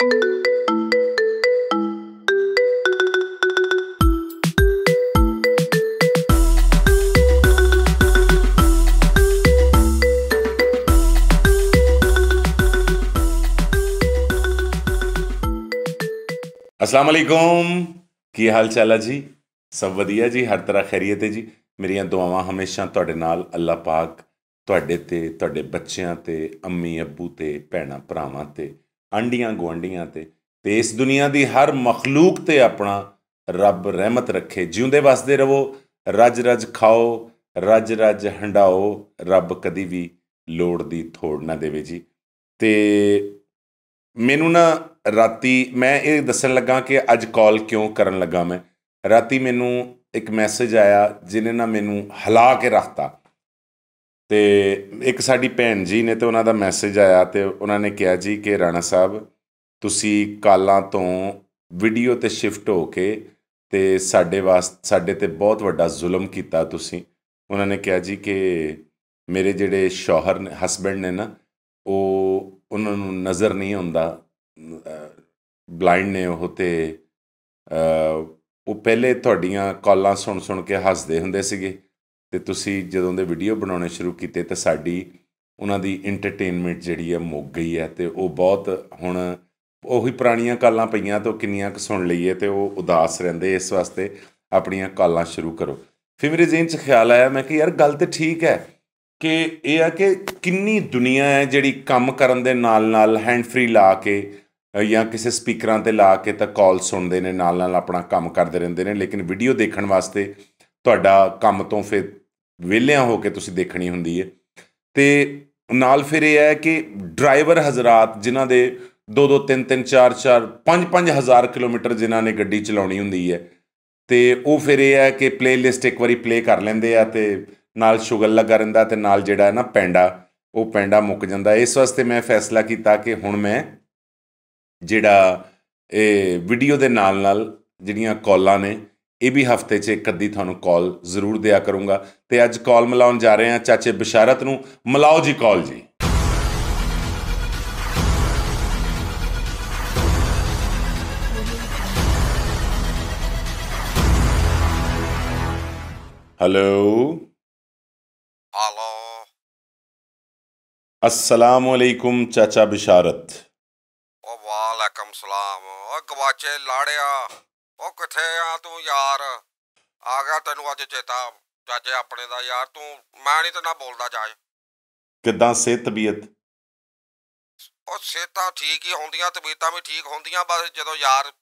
ਅਸਲਾਮ ਅਲੈਕੁਮ ਕੀ ਹਾਲ ਚਾਲ ਹੈ ਜੀ ਸਭ ਵਧੀਆ ਜੀ ਹਰ ਤਰ੍ਹਾਂ ਖੈਰੀਅਤ ਹੈ ਜੀ ਮੇਰੀਆਂ ਦੁਆਵਾਂ ਹਮੇਸ਼ਾ ਤੁਹਾਡੇ ਨਾਲ ਅੱਲਾ ਪਾਕ ਤੁਹਾਡੇ ਤੇ ਤੁਹਾਡੇ ਬੱਚਿਆਂ ਤੇ ਅੰਮੀ ਅੱਬੂ ਤੇ ਭੈਣਾ ਭਰਾਵਾਂ ਤੇ ਆਂਡੀਆਂ ਗਵੰਡੀਆਂ ਤੇ ਤੇ ਇਸ ਦੁਨੀਆ ਦੀ ਹਰ ਮਖਲੂਕ ਤੇ ਆਪਣਾ ਰੱਬ ਰਹਿਮਤ ਰੱਖੇ ਜਿਉਂਦੇ ਵਸਦੇ ਰਹੋ ਰਜ ਰਜ ਖਾਓ ਰਜ ਰਜ ਹੰਡਾਓ ਰੱਬ ਕਦੀ ਵੀ ਲੋੜ ਦੀ ਥੋੜ ਨਾ ਦੇਵੇ ਜੀ ਤੇ ਮੈਨੂੰ ਨਾ ਰਾਤੀ ਮੈਂ ਇਹ ਦੱਸਣ ਲੱਗਾ ਕਿ ਅੱਜ ਕਾਲ ਕਿਉਂ ਕਰਨ ਲੱਗਾ ਮੈਂ ਰਾਤੀ ਮੈਨੂੰ ਇੱਕ ਮੈਸੇਜ ਆਇਆ ਜਿਨੇ ਨਾ ਮੈਨੂੰ ਹਲਾ ਕੇ ਰੱਖਤਾ ਤੇ ਇੱਕ ਸਾਡੀ ਭੈਣ ਜੀ ਨੇ ਤੇ ਉਹਨਾਂ ਦਾ ਮੈਸੇਜ ਆਇਆ ਤੇ ਉਹਨਾਂ ਨੇ ਕਿਹਾ ਜੀ ਕਿ ਰਾਣਾ ਸਾਹਿਬ ਤੁਸੀਂ ਕਾਲਾਂ ਤੋਂ ਵੀਡੀਓ ਤੇ ਸ਼ਿਫਟ ਹੋ ਕੇ ਤੇ ਸਾਡੇ ਵਾਸਤੇ ਸਾਡੇ ਤੇ ਬਹੁਤ ਵੱਡਾ ਜ਼ੁਲਮ ਕੀਤਾ ਤੁਸੀਂ ਉਹਨਾਂ ਨੇ ਕਿਹਾ ਜੀ ਕਿ ਮੇਰੇ ਜਿਹੜੇ ਸ਼ੌਹਰ ਨੇ ਹਸਬੰਡ ਨੇ ਨਾ ਉਹ ਉਹਨਾਂ ਨੂੰ ਨਜ਼ਰ ਨਹੀਂ ਆਉਂਦਾ ਬਲਾਈਂਡ ਨੇ ਉਹ ਤੇ ਉਹ ਪਹਿਲੇ ਤੁਹਾਡੀਆਂ ਕਾਲਾਂ ਸੁਣ ਸੁਣ ਕੇ ਹੱਸਦੇ ਹੁੰਦੇ ਸੀਗੇ ਤੇ ਤੁਸੀਂ ਜਦੋਂ ਦੇ ਵੀਡੀਓ ਬਣਾਉਣੇ ਸ਼ੁਰੂ ਕੀਤੇ ਤਾਂ ਸਾਡੀ ਉਹਨਾਂ ਦੀ ਐਂਟਰਟੇਨਮੈਂਟ ਜਿਹੜੀ ਹੈ ਮੁੱਕ ਗਈ ਹੈ ਤੇ ਉਹ ਬਹੁਤ ਹੁਣ ਉਹੀ ਪੁਰਾਣੀਆਂ ਕਾਲਾਂ ਪਈਆਂ ਤੋਂ ਕਿੰਨੀਆਂ ਕੁ ਸੁਣ ਲਈਏ ਤੇ ਉਹ ਉਦਾਸ ਰਹਿੰਦੇ ਇਸ ਵਾਸਤੇ ਆਪਣੀਆਂ ਕਾਲਾਂ ਸ਼ੁਰੂ ਕਰੋ ਫਿਰ ਮੇਰੇ ਜ਼ਿਹਨ 'ਚ ਖਿਆਲ ਆਇਆ ਮੈਂ ਕਿ ਯਾਰ ਗੱਲ ਤੇ ਠੀਕ ਹੈ ਕਿ ਇਹ ਆ ਕਿ ਕਿੰਨੀ ਦੁਨੀਆ ਹੈ ਜਿਹੜੀ ਕੰਮ ਕਰਨ ਦੇ ਨਾਲ-ਨਾਲ ਹੈਂਡ ਫ੍ਰੀ ਲਾ ਕੇ ਜਾਂ ਕਿਸੇ ਸਪੀਕਰਾਂ ਤੇ ਲਾ ਕੇ ਤਾਂ ਕਾਲ ਸੁਣਦੇ ਨੇ ਨਾਲ-ਨਾਲ ਆਪਣਾ ਕੰਮ ਕਰਦੇ ਰਹਿੰਦੇ ਨੇ ਲੇਕਿਨ ਵੀਡੀਓ ਦੇਖਣ ਵਾਸਤੇ ਤੁਹਾਡਾ ਕੰਮ ਤੋਂ ਫਿਰ ਵਿਹਲਿਆਂ ਹੋ ਕੇ ਤੁਸੀਂ ਦੇਖਣੀ ਹੁੰਦੀ ਹੈ ਤੇ ਨਾਲ ਫਿਰ ਇਹ ਹੈ ਕਿ ਡਰਾਈਵਰ ਹਜ਼ਰਤ ਜਿਨ੍ਹਾਂ ਦੇ 2 2 3 3 4 4 5 5000 ਕਿਲੋਮੀਟਰ ਜਿਨ੍ਹਾਂ ਨੇ ਗੱਡੀ ਚਲਾਉਣੀ ਹੁੰਦੀ ਹੈ ਤੇ ਉਹ ਫਿਰ ਇਹ ਹੈ ਕਿ ਪਲੇਲਿਸਟ ਇੱਕ ਵਾਰੀ ਪਲੇ ਕਰ ਲੈਂਦੇ ਆ ਤੇ ਨਾਲ ਸ਼ੁਗਰ ਲੱਗਾ ਰਹਿੰਦਾ ਤੇ ਨਾਲ ਜਿਹੜਾ ਹੈ ਨਾ ਪੈਂਡਾ ਉਹ ਪੈਂਡਾ ਮੁੱਕ ਜਾਂਦਾ ਇਸ ਵਾਸਤੇ ਮੈਂ ਫੈਸਲਾ ਕੀਤਾ ਕਿ ਹੁਣ ਮੈਂ ਜਿਹੜਾ ਇਹ ਵੀਡੀਓ ਦੇ ਨਾਲ ਨਾਲ ਜਿਹੜੀਆਂ ਕਾਲਾਂ ਨੇ ਇਹ ਵੀ ਹਫਤੇ 'ਚ ਇੱਕ ਅੱਧੀ ਤੁਹਾਨੂੰ ਕਾਲ ਜ਼ਰੂਰ ਦਿਆ ਕਰੂੰਗਾ ਤੇ ਅੱਜ ਕਾਲ ਮਿਲਾਉਣ ਜਾ ਰਹੇ ਹਾਂ ਚਾਚੇ ਬਿਸ਼ਾਰਤ ਨੂੰ ਮਲਾਓ ਜੀ ਕਾਲ ਜੀ ਹੈਲੋ ਹਲੋ ਅਸਲਾਮ ਅਲੈਕੁਮ ਚਾਚਾ ਬਿਸ਼ਾਰਤ ਵਾਲੇਕਮ ਸਲਾਮ ਓ ਗਵਾਚੇ ਲਾੜਿਆ ਉਹ ਕਿੱਥੇ ਆ ਤੂੰ ਯਾਰ ਆ ਗਿਆ ਤੈਨੂੰ ਅੱਜ ਚੇਤਾ ਚਾਚੇ ਆਪਣੇ ਦਾ ਯਾਰ ਤੂੰ ਮੈਂ ਨਹੀਂ ਤੇ ਨਾ ਬੋਲਦਾ ਜਾਏ ਕਿੱਦਾਂ ਸਿਹਤ ਤਬੀਅਤ ਉਹ ਸਿਹਤਾਂ ਠੀਕ ਹੀ ਹੁੰਦੀਆਂ ਤਬੀਅਤਾਂ ਵੀ ਠੀਕ ਹੁੰਦੀਆਂ ਬਸ ਜਦੋਂ ਯਾਰ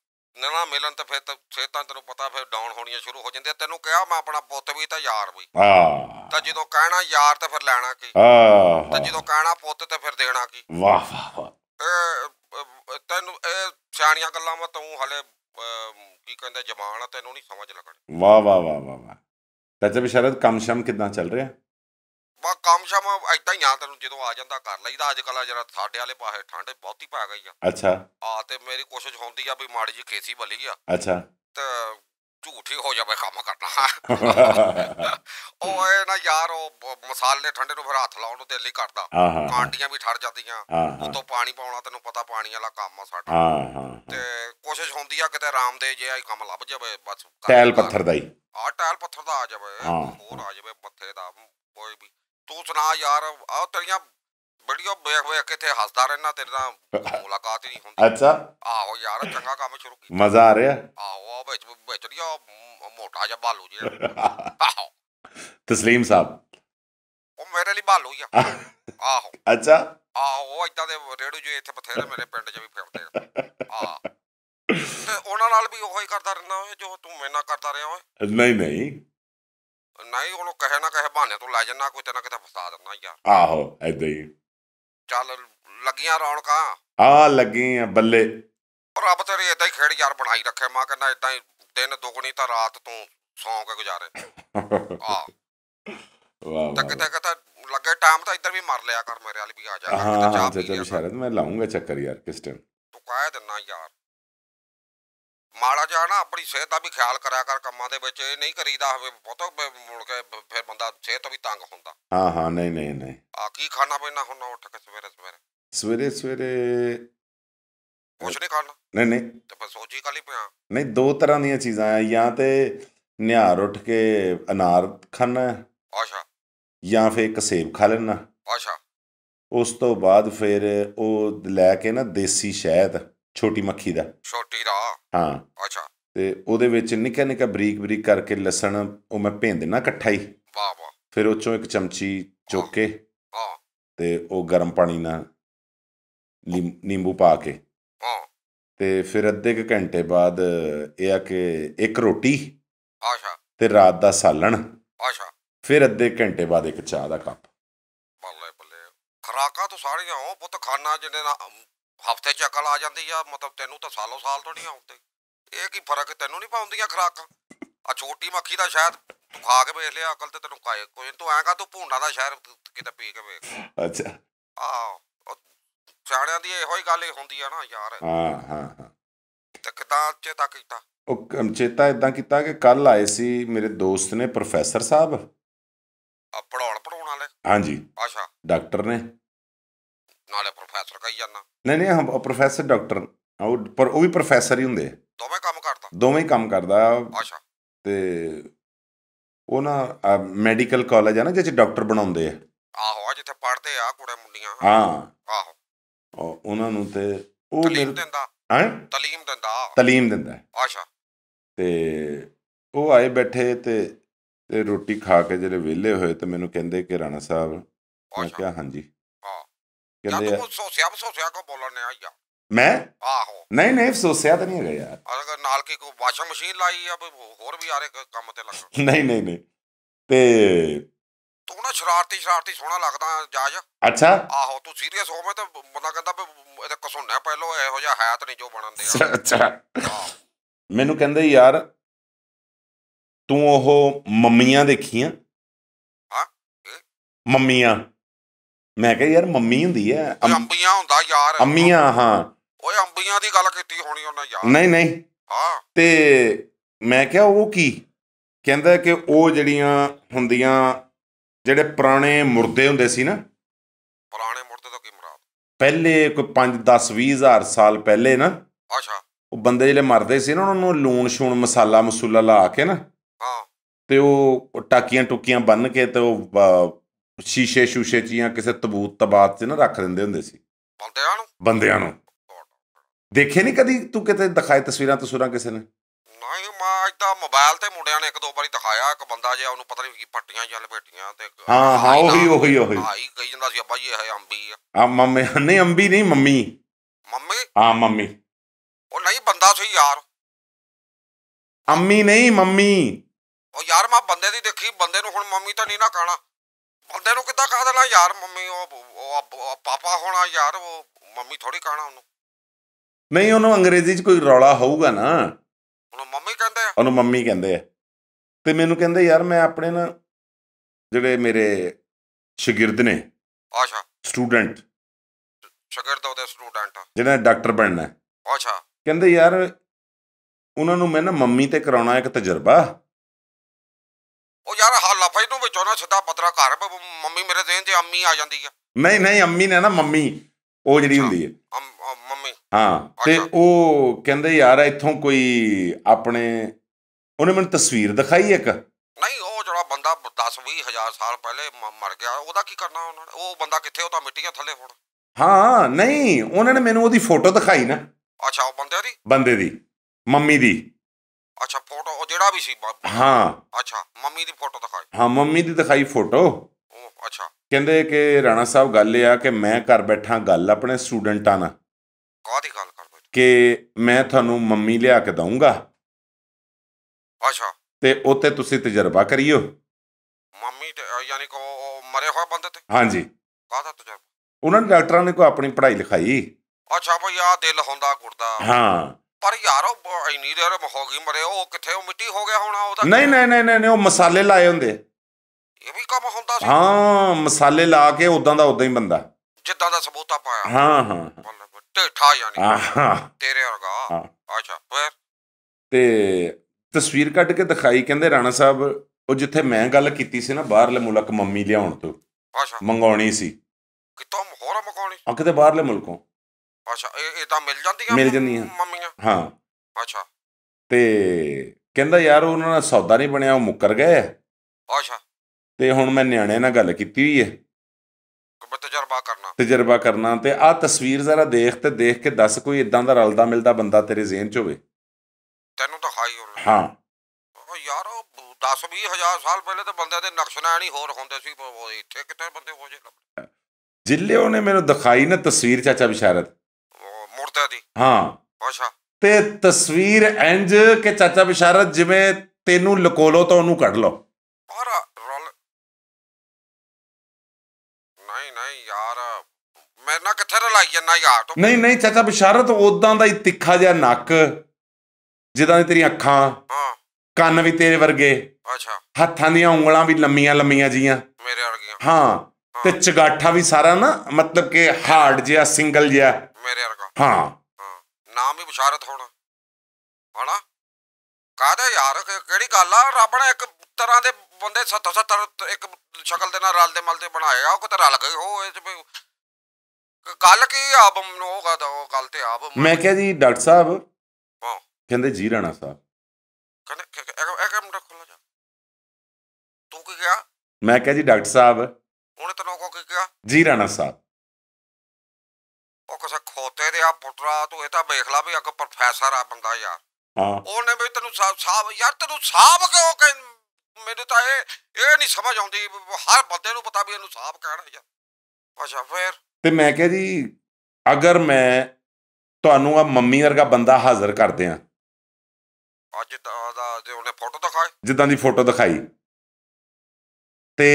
ਨਾ ਮਿਲਣ ਤਾਂ ਫਿਰ ਸਿਹਤਾਂ ਤੈਨੂੰ ਪਤਾ ਫਿਰ ਡਾਊਨ ਹੋਣੀਆਂ ਸ਼ੁਰੂ ਹੋ ਜਾਂਦੀਆਂ ਤੈਨੂੰ ਕਿਹਾ ਮੈਂ ਆਪਣਾ ਪੁੱਤ ਵੀ ਤਾਂ ਯਾਰ ਵੀ ਹਾਂ ਤਾਂ ਜਦੋਂ ਕਹਿਣਾ ਯਾਰ ਤਾਂ ਫਿਰ ਲੈਣਾ ਕੀ ਹਾਂ ਤਾਂ ਜਦੋਂ ਕਹਿਣਾ ਪੁੱਤ ਤਾਂ ਫਿਰ ਦੇਣਾ ਕੀ ਵਾਹ ਵਾਹ ਵਾਹ ਤੈਨੂੰ ਇਹ ਸਿਆਣੀਆਂ ਗੱਲਾਂ ਮੈਂ ਤੂੰ ਹਲੇ ਕੀ ਕਹਿੰਦਾ ਜਮਾਨ ਆ ਤੈਨੂੰ ਨਹੀਂ ਸਮਝ ਲੱਗਣੀ ਵਾਹ ਵਾਹ ਵਾਹ ਵਾਹ ਵਾਹ ਚਾਚਾ ਬਿਸ਼ਰਤ ਕੰਮ ਸ਼ਮ ਕਿਦਾਂ ਚੱਲ ਰਿਹਾ ਵਾ ਕੰਮ ਸ਼ਮ ਐਦਾਂ ਹੀ ਆ ਤੈਨੂੰ ਜਦੋਂ ਆ ਜਾਂਦਾ ਕਰ ਲਈਦਾ ਅੱਜ ਕੱਲ ਜਰਾ ਸਾਡੇ ਵਾਲੇ ਪਾਸੇ ਠੰਡ ਬਹੁਤੀ ਪੈ ਗਈ ਆ ਅੱਛਾ ਆ ਤੇ ਮੇਰੀ ਕੋਸ਼ਿਸ਼ ਹੁੰਦੀ ਆ ਵੀ ਮਾੜੀ ਜੀ ਕੇਸੀ ਬਲੀ ਆ ਅੱਛਾ ਤੇ ਝੂਠੇ ਹੀ ਹੋ ਜਾਵੇ ਕੰਮ ਕਰਨਾ ਉਹ ਇਹ ਨਾ ਯਾਰ ਉਹ ਮਸਾਲੇ ਠੰਡੇ ਨੂੰ ਫਿਰ ਹੱਥ ਲਾਉਣ ਨੂੰ ਦਿਲ ਹੀ ਕਰਦਾ ਕਾਂਟੀਆਂ ਵੀ ਠੜ ਜਾਂਦੀਆਂ ਉਤੋਂ ਪਾਣੀ ਪਾਉਣਾ ਤੈਨੂੰ ਪਤਾ ਪਾਣੀ ਵਾਲਾ ਕੰਮ ਆ ਸਾਡਾ ਤੇ ਕੋਸ਼ਿਸ਼ ਹੁੰਦੀ ਆ ਕਿਤੇ ਆਰਾਮ ਦੇ ਜੇ ਆਈ ਕੰਮ ਲੱਭ ਜਾਵੇ ਬਸ ਟੈਲ ਪੱਥਰ ਦਾ ਹੀ ਆ ਟੈਲ ਪੱਥਰ ਦਾ ਆ ਜਾਵੇ ਹੋਰ ਆ ਜਾਵੇ ਮੱਥੇ ਦਾ ਕੋਈ ਵੀ ਤੂੰ ਸੁਣਾ ਯਾਰ ਆ ਤੇਰੀਆਂ ਵੀਡੀਓ ਵੇਖ ਵੇਖ ਕੇ ਤੇ ਹੱਸਦਾ ਰਹਿਣਾ ਤੇਰੇ ਨਾਲ ਮੁਲਾਕਾਤ ਹੀ ਨਹੀਂ ਹੁੰਦੀ ਅੱਛਾ ਆਹੋ ਯਾਰ ਚੰਗਾ ਕੰਮ ਸ਼ੁਰੂ ਕੀਤਾ ਮਜ਼ਾ ਆ ਰਿਹਾ ਆਹੋ ਵਿੱਚ ਵਿੱਚ ਨਹੀਂ ਮੋਟਾ ਜਿਹਾ ਬਾਲੂ ਜੀ ਆਹੋ ਤਸਲੀਮ ਸਾਹਿਬ ਉਹ ਮੇਰੇ ਲਈ ਬਾਲੂ ਹੀ ਆ ਆਹੋ ਅੱਛਾ ਆਹੋ ਇਦਾਂ ਦੇ ਰੇੜੂ ਜੋ ਇੱਥੇ ਬਥੇਰੇ ਮੇਰੇ ਪਿੰਡ 'ਚ ਵੀ ਫਿਰਦੇ ਆ ਤੇ ਉਹਨਾਂ ਨਾਲ ਵੀ ਉਹੋ ਹੀ ਕਰਦਾ ਰਹਿੰਦਾ ਓਏ ਜੋ ਤੂੰ ਮੈਨਾਂ ਕਰਦਾ ਰਿਹਾ ਓਏ ਨਹੀਂ ਨਹੀਂ ਨਹੀਂ ਉਹਨੂੰ ਕਹੇ ਨਾ ਕਹੇ ਬਹਾਨੇ ਤੋਂ ਲੈ ਜੰਨਾ ਕੋਈ ਤੇਨਾ ਕਿਤੇ ਫਸਾ ਦਿੰਦਾ ਯਾਰ ਆਹੋ ਐਦਾਂ ਹੀ ਚੱਲ ਲੱਗੀਆਂ ਰੌਣਕਾਂ ਆ ਲੱਗੀਆਂ ਬੱਲੇ ਰੱਬ ਤੇਰੀ ਇਦਾਂ ਹੀ ਖੇੜ ਯਾਰ ਬਣਾਈ ਰੱਖੇ ਮਾਂ ਕਹਿੰਦਾ ਇਦਾਂ ਹੀ ਦਿਨ ਦੁਗਣੀ ਤਾਂ ਰਾਤ ਤੋਂ ਸੌਂ ਕੇ ਗੁਜ਼ਾਰੇ ਆ ਵਾਹ ਤੱਕ ਤੱਕ ਤਾਂ ਲੱਗੇ ਟਾਈਮ ਤਾਂ ਇੱਧਰ ਵੀ ਮਰ ਲਿਆ ਕਰ ਮੇਰੇ ਵਾਲੀ ਵੀ ਆ ਜਾ ਹਾਂ ਚਾਚਾ ਸ਼ਰਦ ਮੈਂ ਲਾਉਂਗਾ ਚੱਕਰ ਯਾਰ ਕਿਸ ਟਾਈਮ ਤੂੰ ਕਾਇਦ ਨਾ ਯਾਰ ਮਾੜਾ ਜਿਹਾ ਨਾ ਆਪਣੀ ਸਿਹਤ ਦਾ ਵੀ ਖਿਆਲ ਕਰਿਆ ਕਰ ਕੰਮਾਂ ਦੇ ਵਿੱਚ ਇਹ ਨਹੀਂ ਕਰੀਦਾ ਹੋਵੇ ਬਹੁਤਾ ਮੁੜ ਕੇ ਫਿਰ ਬੰਦਾ ਸਿਹਤ ਵੀ ਤੰਗ ਹੁੰਦਾ ਹਾਂ ਹਾਂ ਨਹੀਂ ਨਹੀਂ ਨਹੀਂ ਆ ਕੀ ਖਾਣਾ ਪੈਣਾ ਹੁਣ ਉੱਠ ਕੇ ਸਵੇਰੇ ਸਵੇਰੇ ਸਵੇਰੇ ਸਵੇਰੇ ਕੁਛ ਨਹੀਂ ਖਾਣਾ ਨਹੀਂ ਨਹੀਂ ਤੇ ਬਸ ਸੋਚੀ ਕਾਲੀ ਪਿਆ ਨਹੀਂ ਦੋ ਤਰ੍ਹਾਂ ਦੀਆਂ ਚੀਜ਼ਾਂ ਆ ਜਾਂ ਤੇ ਨਿਹਾਰ ਉੱਠ ਕੇ ਅਨਾਰ ਖਾਣਾ ਆਸ਼ਾ ਜਾਂ ਫੇ ਇੱਕ ਸੇਬ ਖਾ ਲੈਣਾ ਆਸ਼ਾ ਉਸ ਤੋਂ ਬਾਅਦ ਫਿਰ ਉਹ ਲੈ ਕੇ ਨਾ ਦੇਸੀ ਸ਼ਹਿਦ ਛੋਟੀ ਮੱਖੀ ਦਾ ਛੋਟੀ ਦਾ ਹਾਂ ਅੱਛਾ ਤੇ ਉਹਦੇ ਵਿੱਚ ਨਿੱਕਾ ਨਿੱਕਾ ਬਰੀਕ ਬਰੀਕ ਕਰਕੇ ਲਸਣ ਉਹ ਮੈਂ ਭੇਂ ਦੇਣਾ ਇਕੱਠਾ ਹੀ ਵਾਹ ਵਾਹ ਫਿਰ ਉਹ ਚੋਂ ਇੱਕ ਚਮਚੀ ਚੁੱਕ ਕੇ ਹਾਂ ਤੇ ਉਹ ਗਰਮ ਪਾਣੀ ਨਾਲ ਨਿੰਬੂ ਪਾ ਕੇ ਹਾਂ ਤੇ ਫਿਰ ਅੱਧੇ ਕ ਘੰਟੇ ਬਾਅਦ ਇਹ ਆ ਕਿ ਇੱਕ ਰੋਟੀ ਆਸ਼ਾ ਤੇ ਰਾਤ ਦਾ ਸਾਲਣ ਆਸ਼ਾ ਫਿਰ ਅੱਧੇ ਘੰਟੇ ਬਾਅਦ ਇੱਕ ਚਾਹ ਦਾ ਕੱਪ ਬੱਲੇ ਬੱਲੇ ਖਰਾਕਾ ਤਾਂ ਸਾਰੀਆਂ ਉਹ ਪੁੱਤ ਖਾਣਾ ਜਿਹਨੇ ਹਫਤੇ ਚ ਅਕਲ ਆ ਜਾਂਦੀ ਆ ਮਤਲਬ ਤੈਨੂੰ ਤਾਂ ਸਾਲੋ ਸਾਲ ਤੋਂ ਨਹੀਂ ਆਉਂਦੇ ਇਹ ਕੀ ਫਰਕ ਤੈਨੂੰ ਨਹੀਂ ਪਾਉਂਦੀਆਂ ਖਰਾਕਾਂ ਆ ਛੋਟੀ ਮੱਖੀ ਦਾ ਸ਼ਾਇਦ ਤੂੰ ਖਾ ਕੇ ਵੇਖ ਲਿਆ ਅਕਲ ਤੇ ਤੈਨੂੰ ਕਾਇ ਕੋਈ ਤੂੰ ਐਂ ਕਾ ਤੂੰ ਭੂੰਡਾ ਦਾ ਸ਼ਹਿਰ ਕਿਤੇ ਪੀ ਕੇ ਵੇਖ ਅੱਛਾ ਆ ਸਾੜਿਆਂ ਦੀ ਇਹੋ ਹੀ ਗੱਲ ਹੁੰਦੀ ਆ ਨਾ ਯਾਰ ਹਾਂ ਹਾਂ ਹਾਂ ਤੇ ਚੇਤਾ ਕੀਤਾ ਉਹ ਚੇਤਾ ਇਦਾਂ ਕੀਤਾ ਕਿ ਕੱਲ ਆਏ ਸੀ ਮੇਰੇ ਦੋਸਤ ਨੇ ਪ੍ਰੋਫੈਸਰ ਸਾਹਿਬ ਆ ਪੜਾਉਣ ਪੜਾਉਣ ਵਾਲੇ ਹਾਂਜੀ ਅੱਛਾ ਡਾਕਟਰ ਨੇ ਨਾਲੇ ਪ੍ਰੋਫੈਸਰ ਕਹੀ ਜਾਂਦਾ ਨਹੀਂ ਨਹੀਂ ਹਾਂ ਪ੍ਰੋਫੈਸਰ ਡਾਕਟਰ ਉਹ ਪਰ ਉਹ ਵੀ ਪ੍ਰੋਫੈਸਰ ਹੀ ਹੁੰਦੇ ਦੋਵੇਂ ਕੰਮ ਕਰਦਾ ਦੋਵੇਂ ਹੀ ਕੰਮ ਕਰਦਾ ਅੱਛਾ ਤੇ ਉਹ ਨਾ ਮੈਡੀਕਲ ਕਾਲਜ ਆ ਨਾ ਜਿੱਥੇ ਡਾਕਟਰ ਬਣਾਉਂਦੇ ਆ ਆਹੋ ਜਿੱਥੇ ਪੜ੍ਹਦੇ ਆ ਕੁੜੇ ਮੁੰਡੀਆਂ ਹਾਂ ਆਹੋ ਉਹਨਾਂ ਨੂੰ ਤੇ ਉਹ ਤਲੀਮ ਦਿੰਦਾ ਹੈ ਤਲੀਮ ਦਿੰਦਾ ਤਲੀਮ ਦਿੰਦਾ ਅੱਛਾ ਤੇ ਉਹ ਆਏ ਬੈਠੇ ਤੇ ਤੇ ਰੋਟੀ ਖਾ ਕੇ ਜਿਹੜੇ ਵਿਹਲੇ ਹੋਏ ਤੇ ਮੈਨੂੰ ਕਹਿੰਦੇ ਕਿ ਰਾਣਾ ਸਾਹਿਬ ਮੈਂ ਕਿਹਾ ਹਾਂਜੀ ਕਹਿੰਦੇ ਆ ਤੂੰ ਸੋਸਿਆ ਸੋਸਿਆ ਕੋ ਬੋਲਣ ਆ ਮੈਂ ਆਹੋ ਨਹੀਂ ਨਹੀਂ ਸੋਸਿਆ ਤਾਂ ਨਹੀਂ ਹੈਗਾ ਯਾਰ ਅਗਰ ਨਾਲ ਕੀ ਕੋ ਵਾਸ਼ਿੰਗ ਮਸ਼ੀਨ ਲਾਈ ਆ ਹੋਰ ਵੀ ਆਰੇ ਕੰਮ ਤੇ ਲੱਗ ਨਹੀਂ ਨਹੀਂ ਨਹੀਂ ਤੇ ਤੂੰ ਨਾ ਸ਼ਰਾਰਤੀ ਸ਼ਰਾਰਤੀ ਸੋਹਣਾ ਲੱਗਦਾ ਜਾਜ ਅੱਛਾ ਆਹੋ ਤੂੰ ਸੀਰੀਅਸ ਹੋ ਮੈਂ ਤਾਂ ਬੰਦਾ ਕਹਿੰਦਾ ਵੀ ਇਹਦੇ ਕਸੁੰਨਾ ਪਹਿਲੋ ਇਹੋ ਜਿਹਾ ਹੈ ਤਾਂ ਨਹੀਂ ਜੋ ਬਣਨ ਦੇ ਅੱਛਾ ਮੈਨੂੰ ਕਹਿੰਦੇ ਯਾਰ ਤੂੰ ਉਹ ਮੰਮੀਆਂ ਦੇਖੀਆਂ ਹਾਂ ਮੰਮੀਆਂ ਮੈਂ ਕਿਹਾ ਯਾਰ ਮੰਮੀ ਹੁੰਦੀ ਐ ਅੰਬੀਆਂ ਹੁੰਦਾ ਯਾਰ ਅੰਮੀਆਂ ਹਾਂ ਓਏ ਅੰਬੀਆਂ ਦੀ ਗੱਲ ਕੀਤੀ ਹੋਣੀ ਉਹਨਾਂ ਯਾਰ ਨਹੀਂ ਨਹੀਂ ਹਾਂ ਤੇ ਮੈਂ ਕਿਹਾ ਉਹ ਕੀ ਕਹਿੰਦਾ ਕਿ ਉਹ ਜਿਹੜੀਆਂ ਹੁੰਦੀਆਂ ਜਿਹੜੇ ਪੁਰਾਣੇ ਮੁਰਦੇ ਹੁੰਦੇ ਸੀ ਨਾ ਪੁਰਾਣੇ ਮੁਰਦੇ ਤੋਂ ਕੀ ਮਰਾਦ ਪਹਿਲੇ ਕੋਈ 5 10 20 ਹਜ਼ਾਰ ਸਾਲ ਪਹਿਲੇ ਨਾ ਅੱਛਾ ਉਹ ਬੰਦੇ ਜਿਹੜੇ ਮਰਦੇ ਸੀ ਨਾ ਉਹਨਾਂ ਨੂੰ ਲੂਣ ਛੂਣ ਮਸਾਲਾ ਮਸੂਲਾ ਲਾ ਕੇ ਨਾ ਹਾਂ ਤੇ ਉਹ ਟਾਕੀਆਂ ਟੁਕੀਆਂ ਬੰਨ ਕੇ ਤੇ ਉਹ ਸ਼ੀਸ਼ੇ ਸ਼ੂਸ਼ੇ ਚ ਜਾਂ ਕਿਸੇ ਤਬੂਤ ਤਬਾਤ 'ਚ ਨਾ ਰੱਖ ਦਿੰਦੇ ਹੁੰਦੇ ਸੀ ਬੰਦਿਆਂ ਨੂੰ ਬੰਦਿਆਂ ਨੂੰ ਦੇਖੇ ਨਹੀਂ ਕਦੀ ਤੂੰ ਕਿਤੇ ਦਿਖਾਏ ਤਸਵੀਰਾਂ ਤਸੂਰਾਂ ਕਿਸੇ ਨੇ ਨਹੀਂ ਮੈਂ ਅੱਜ ਤਾਂ ਮੋਬਾਈਲ ਤੇ ਮੁੰਡਿਆਂ ਨੇ ਇੱਕ ਦੋ ਵਾਰੀ ਦਿਖਾਇਆ ਇੱਕ ਬੰਦਾ ਜਿਹਾ ਉਹਨੂੰ ਪਤਾ ਨਹੀਂ ਕੀ ਪੱਟੀਆਂ ਜਲ ਲਪੇਟੀਆਂ ਤੇ ਹਾਂ ਹਾਂ ਉਹੀ ਉਹੀ ਉਹੀ ਭਾਈ ਕਹੀ ਜਾਂਦਾ ਸੀ ਅੱਬਾ ਜੀ ਇਹ ਅੰਬੀ ਆ ਆ ਮੰਮੀ ਨਹੀਂ ਅੰਬੀ ਨਹੀਂ ਮੰਮੀ ਮੰਮੀ ਹਾਂ ਮੰਮੀ ਉਹ ਨਹੀਂ ਬੰਦਾ ਸੀ ਯਾਰ ਅੰਮੀ ਨਹੀਂ ਮੰਮੀ ਉਹ ਯਾਰ ਮੈਂ ਬੰਦੇ ਦੀ ਦੇਖੀ ਬੰਦੇ ਨੂੰ ਹੁਣ ਮੰਮੀ ਤਾਂ ਨਹੀਂ ਨਾ ਕਹਣਾ ਬੰਦੇ ਨੂੰ ਕਿੱਦਾਂ ਕਹਾ ਦੇਣਾ ਯਾਰ ਮੰਮੀ ਉਹ ਪਾਪਾ ਹੋਣਾ ਯਾਰ ਉਹ ਮੰਮੀ ਥੋੜੀ ਕਹਣਾ ਉਹਨੂੰ ਨਹੀਂ ਉਹਨੂੰ ਅੰਗਰੇਜ਼ੀ 'ਚ ਕੋਈ ਰੌਲਾ ਹੋਊਗਾ ਨਾ ਉਹਨੂੰ ਮੰਮੀ ਕਹਿੰਦੇ ਆ ਉਹਨੂੰ ਮੰਮੀ ਕਹਿੰਦੇ ਆ ਤੇ ਮੈਨੂੰ ਕਹਿੰਦੇ ਯਾਰ ਮੈਂ ਆਪਣੇ ਨਾ ਜਿਹੜੇ ਮੇਰੇ ਸ਼ਾਗਿਰਦ ਨੇ ਅੱਛਾ ਸਟੂਡੈਂਟ ਸ਼ਾਗਿਰਦ ਉਹਦੇ ਸਟੂਡੈਂਟ ਜਿਹੜਾ ਡਾਕਟਰ ਬਣਨਾ ਹੈ ਅੱਛਾ ਕਹਿੰਦੇ ਯਾਰ ਉਹਨਾਂ ਨੂੰ ਮੈਂ ਨਾ ਮੰਮੀ ਤੇ ਕਰਾਉਣਾ ਇੱਕ ਤਜਰਬਾ ਉਹ ਯਾਰ ਹਾਲਾ ਜੋ ਨਾ ਸਿੱਧਾ ਪਤਰਾ ਘਰ ਮੰਮੀ ਮੇਰੇ ਦੇਣ ਤੇ ਅੰਮੀ ਆ ਜਾਂਦੀ ਆ ਨਹੀਂ ਨਹੀਂ ਅੰਮੀ ਨੇ ਨਾ ਮੰਮੀ ਉਹ ਜਿਹੜੀ ਹੁੰਦੀ ਹੈ ਮੰਮੀ ਹਾਂ ਤੇ ਉਹ ਕਹਿੰਦੇ ਯਾਰ ਇੱਥੋਂ ਕੋਈ ਆਪਣੇ ਉਹਨੇ ਮੈਨੂੰ ਤਸਵੀਰ ਦਿਖਾਈ ਇੱਕ ਨਹੀਂ ਉਹ ਜਿਹੜਾ ਬੰਦਾ 10 20000 ਸਾਲ ਪਹਿਲੇ ਮਰ ਗਿਆ ਉਹਦਾ ਕੀ ਕਰਨਾ ਉਹਨਾਂ ਨੇ ਉਹ ਬੰਦਾ ਕਿੱਥੇ ਉਹ ਤਾਂ ਮਿੱਟੀਆਂ ਥੱਲੇ ਹੁਣ ਹਾਂ ਨਹੀਂ ਉਹਨਾਂ ਨੇ ਮੈਨੂੰ ਉਹਦੀ ਫੋਟੋ ਦਿਖਾਈ ਨਾ ਅੱਛਾ ਉਹ ਬੰਦੇ ਦੀ ਬੰਦੇ ਦੀ ਮੰਮੀ ਦੀ ਅੱਛਾ ਫੋਟੋ ਉਹ ਜਿਹੜਾ ਵੀ ਸੀ ਹਾਂ ਅੱਛਾ ਮੰਮੀ ਦੀ ਫੋਟੋ ਦਿਖਾਈ ਹਾਂ ਮੰਮੀ ਦੀ ਦਿਖਾਈ ਫੋਟੋ ਉਹ ਅੱਛਾ ਕਹਿੰਦੇ ਕਿ ਰਾਣਾ ਸਾਹਿਬ ਗੱਲ ਇਹ ਆ ਕਿ ਮੈਂ ਘਰ ਬੈਠਾ ਗੱਲ ਆਪਣੇ ਸਟੂਡੈਂਟਾਂ ਨਾਲ ਕਾਹਦੀ ਗੱਲ ਕਰ ਬੈਠਾ ਕਿ ਮੈਂ ਤੁਹਾਨੂੰ ਮੰਮੀ ਲਿਆ ਕੇ ਦਊਂਗਾ ਅੱਛਾ ਤੇ ਉੱਤੇ ਤੁਸੀਂ ਤਜਰਬਾ ਕਰਿਓ ਮੰਮੀ ਯਾਨੀ ਕੋ ਮਰੇ ਹੋਏ ਬੰਦੇ ਤੇ ਹਾਂਜੀ ਕਾਹਦਾ ਤਜਰਬਾ ਉਹਨਾਂ ਡਾਕਟਰਾਂ ਨੇ ਕੋ ਆਪਣੀ ਪੜ੍ਹਾਈ ਲਿਖਾਈ ਅੱਛਾ ਭਈ ਆ ਦਿਲ ਹੁੰਦਾ ਗੁਰਦਾ ਹਾਂ ਪਰ ਯਾਰ ਉਹ ਇੰਨੀ ਦੇਰ ਹੋ ਗਈ ਮਰੇ ਉਹ ਕਿੱਥੇ ਉਹ ਮਿੱਟੀ ਹੋ ਗਿਆ ਹੋਣਾ ਉਹਦਾ ਨਹੀਂ ਨਹੀਂ ਨਹੀਂ ਨਹੀਂ ਉਹ ਮਸਾਲੇ ਲਾਏ ਹੁੰਦੇ ਇਹ ਵੀ ਕੰਮ ਹੁੰਦਾ ਸੀ ਹਾਂ ਮਸਾਲੇ ਲਾ ਕੇ ਉਦਾਂ ਦਾ ਉਦਾਂ ਹੀ ਬੰਦਾ ਜਿੱਦਾਂ ਦਾ ਸਬੂਤਾ ਪਾਇਆ ਹਾਂ ਹਾਂ ਟੇਠਾ ਯਾਨੀ ਹਾਂ ਤੇਰੇ ਵਰਗਾ ਅੱਛਾ ਫਿਰ ਤੇ ਤਸਵੀਰ ਕੱਢ ਕੇ ਦਿਖਾਈ ਕਹਿੰਦੇ ਰਾਣਾ ਸਾਹਿਬ ਉਹ ਜਿੱਥੇ ਮੈਂ ਗੱਲ ਕੀਤੀ ਸੀ ਨਾ ਬਾਹਰਲੇ ਮੁਲਕ ਮੰਮੀ ਲਿਆਉਣ ਤੋਂ ਅੱਛਾ ਮੰਗਾਉਣੀ ਸੀ ਕਿਤੋਂ ਹੋਰ ਮੰਗਾਉਣੀ ਆ ਕਿਤੇ ਬਾਹਰਲੇ ਮੁਲਕੋਂ ਅੱਛਾ ਇਹ ਤਾਂ ਮਿਲ ਜਾਂਦੀਆਂ ਮਿਲ ਜਾਂਦੀਆਂ ਹਾਂ ਅੱਛਾ ਤੇ ਕਹਿੰਦਾ ਯਾਰ ਉਹਨਾਂ ਨਾਲ ਸੌਦਾ ਨਹੀਂ ਬਣਿਆ ਉਹ ਮੁੱਕਰ ਗਏ ਅੱਛਾ ਤੇ ਹੁਣ ਮੈਂ ਨਿਆਣੇ ਨਾਲ ਗੱਲ ਕੀਤੀ ਹੋਈ ਹੈ ਤਜਰਬਾ ਕਰਨਾ ਤਜਰਬਾ ਕਰਨਾ ਤੇ ਆ ਤਸਵੀਰ ਜ਼ਰਾ ਦੇਖ ਤੇ ਦੇਖ ਕੇ ਦੱਸ ਕੋਈ ਇਦਾਂ ਦਾ ਰਲਦਾ ਮਿਲਦਾ ਬੰਦਾ ਤੇਰੇ ਜ਼ਿਹਨ 'ਚ ਹੋਵੇ ਤੈਨੂੰ ਤਾਂ ਖਾਈ ਹੋਣਾ ਹਾਂ ਯਾਰ ਉਹ 10 20000 ਸਾਲ ਪਹਿਲੇ ਤਾਂ ਬੰਦੇ ਦੇ ਨਾ ਨਹੀਂ ਹੋਰ ਹੁੰਦੇ ਸੀ ਇੱਥੇ ਕਿਤੇ ਬੰਦੇ ਹੋ ਜੇ ਜਿੱਲੇ ਉਹਨੇ ਮੈਨੂੰ ਦਿਖਾਈ ਨਾ ਤਸਵੀਰ ਚਾਚਾ ਬਿਸ਼ਾਰਤ ਉਹ ਮੁਰਦਾ ਦੀ ਹਾਂ ਅੱਛਾ ਤੇ ਤਸਵੀਰ ਇੰਜ ਕਿ ਚਾਚਾ ਬਿਸ਼ਾਰਤ ਜਿਵੇਂ ਤੈਨੂੰ ਲਕੋਲੋ ਤਾਂ ਉਹਨੂੰ ਕੱਢ ਲਓ ਔਰ ਰੋਲ ਨਹੀਂ ਨਹੀਂ ਯਾਰ ਮੈਂ ਨਾ ਕਿੱਥੇ ਰਲਾਈ ਜਾਂਦਾ ਯਾਰ ਤੂੰ ਨਹੀਂ ਨਹੀਂ ਚਾਚਾ ਬਿਸ਼ਾਰਤ ਉਦਾਂ ਦਾ ਹੀ ਤਿੱਖਾ ਜਿਹਾ ਨੱਕ ਜਿਦਾਂ ਦੀ ਤੇਰੀਆਂ ਅੱਖਾਂ ਹਾਂ ਕੰਨ ਵੀ ਤੇਰੇ ਵਰਗੇ ਅੱਛਾ ਹੱਥਾਂ ਦੀਆਂ ਉਂਗਲਾਂ ਵੀ ਲੰਮੀਆਂ ਲੰਮੀਆਂ ਜੀਆਂ ਮੇਰੇ ਵਰਗੀਆਂ ਹਾਂ ਤੇ ਚਗਾਠਾ ਵੀ ਸਾਰਾ ਨਾ ਮਤਲਬ ਕਿ ਹਾਰਡ ਜਿਹਾ ਸਿੰਗਲ ਜਿਹਾ ਮੇਰੇ ਵਰਗਾ ਹਾਂ ਵੀ ਬਿਸ਼ਾਰਤ ਹੋਣਾ ਹਣਾ ਕਾਹਦਾ ਯਾਰ ਕਿਹੜੀ ਗੱਲ ਆ ਰੱਬ ਨੇ ਇੱਕ ਤਰ੍ਹਾਂ ਦੇ ਬੰਦੇ 70 70 ਇੱਕ ਸ਼ਕਲ ਦੇ ਨਾਲ ਰਲਦੇ ਮਲਦੇ ਬਣਾਇਆ ਉਹ ਕਿਤੇ ਰਲ ਗਏ ਹੋ ਇਹ ਗੱਲ ਕੀ ਆ ਬਮਨੋਗਾ ਦਾ ਉਹ ਗੱਲ ਤੇ ਆ ਮੈਂ ਕਿਹਾ ਜੀ ਡਾਕਟਰ ਸਾਹਿਬ ਕਹਿੰਦੇ ਜੀ ਰਾਣਾ ਸਾਹਿਬ ਕਹਿੰਦੇ ਇਹ ਕੰਮ ਰੱਖ ਲੋ ਜਾ ਤੂੰ ਕੀ ਕਿਹਾ ਮੈਂ ਕਿਹਾ ਜੀ ਡਾਕਟਰ ਸਾਹਿਬ ਉਹਨੇ ਤੈਨੂੰ ਕੋ ਕੀ ਕਿਹਾ ਜੀ ਰਾਣਾ ਸਾਹਿਬ ਕਿਸੇ ਖੋਤੇ ਦੇ ਆ ਪੁੱਤਰਾ ਤੂੰ ਇਹ ਤਾਂ ਵੇਖ ਲਾ ਵੀ ਅੱਗ ਪ੍ਰੋਫੈਸਰ ਆ ਬੰਦਾ ਯਾਰ ਉਹਨੇ ਵੀ ਤੈਨੂੰ ਸਾਹ ਯਾਰ ਤੈਨੂੰ ਸਾਹ ਕਿਉਂ ਕਹਿ ਮੈਨੂੰ ਤਾਂ ਇਹ ਇਹ ਨਹੀਂ ਸਮਝ ਆਉਂਦੀ ਹਰ ਬੰਦੇ ਨੂੰ ਪਤਾ ਵੀ ਇਹਨੂੰ ਸਾਹ ਕਹਿਣਾ ਯਾਰ ਅੱਛਾ ਫੇਰ ਤੇ ਮੈਂ ਕਿਹਾ ਜੀ ਅਗਰ ਮੈਂ ਤੁਹਾਨੂੰ ਆ ਮੰਮੀ ਵਰਗਾ ਬੰਦਾ ਹਾਜ਼ਰ ਕਰਦੇ ਆ ਅੱਜ ਦਾ ਜੇ ਉਹਨੇ ਫੋਟੋ ਦਿਖਾਈ ਜਿੱਦਾਂ ਦੀ ਫੋਟੋ ਦਿਖਾਈ ਤੇ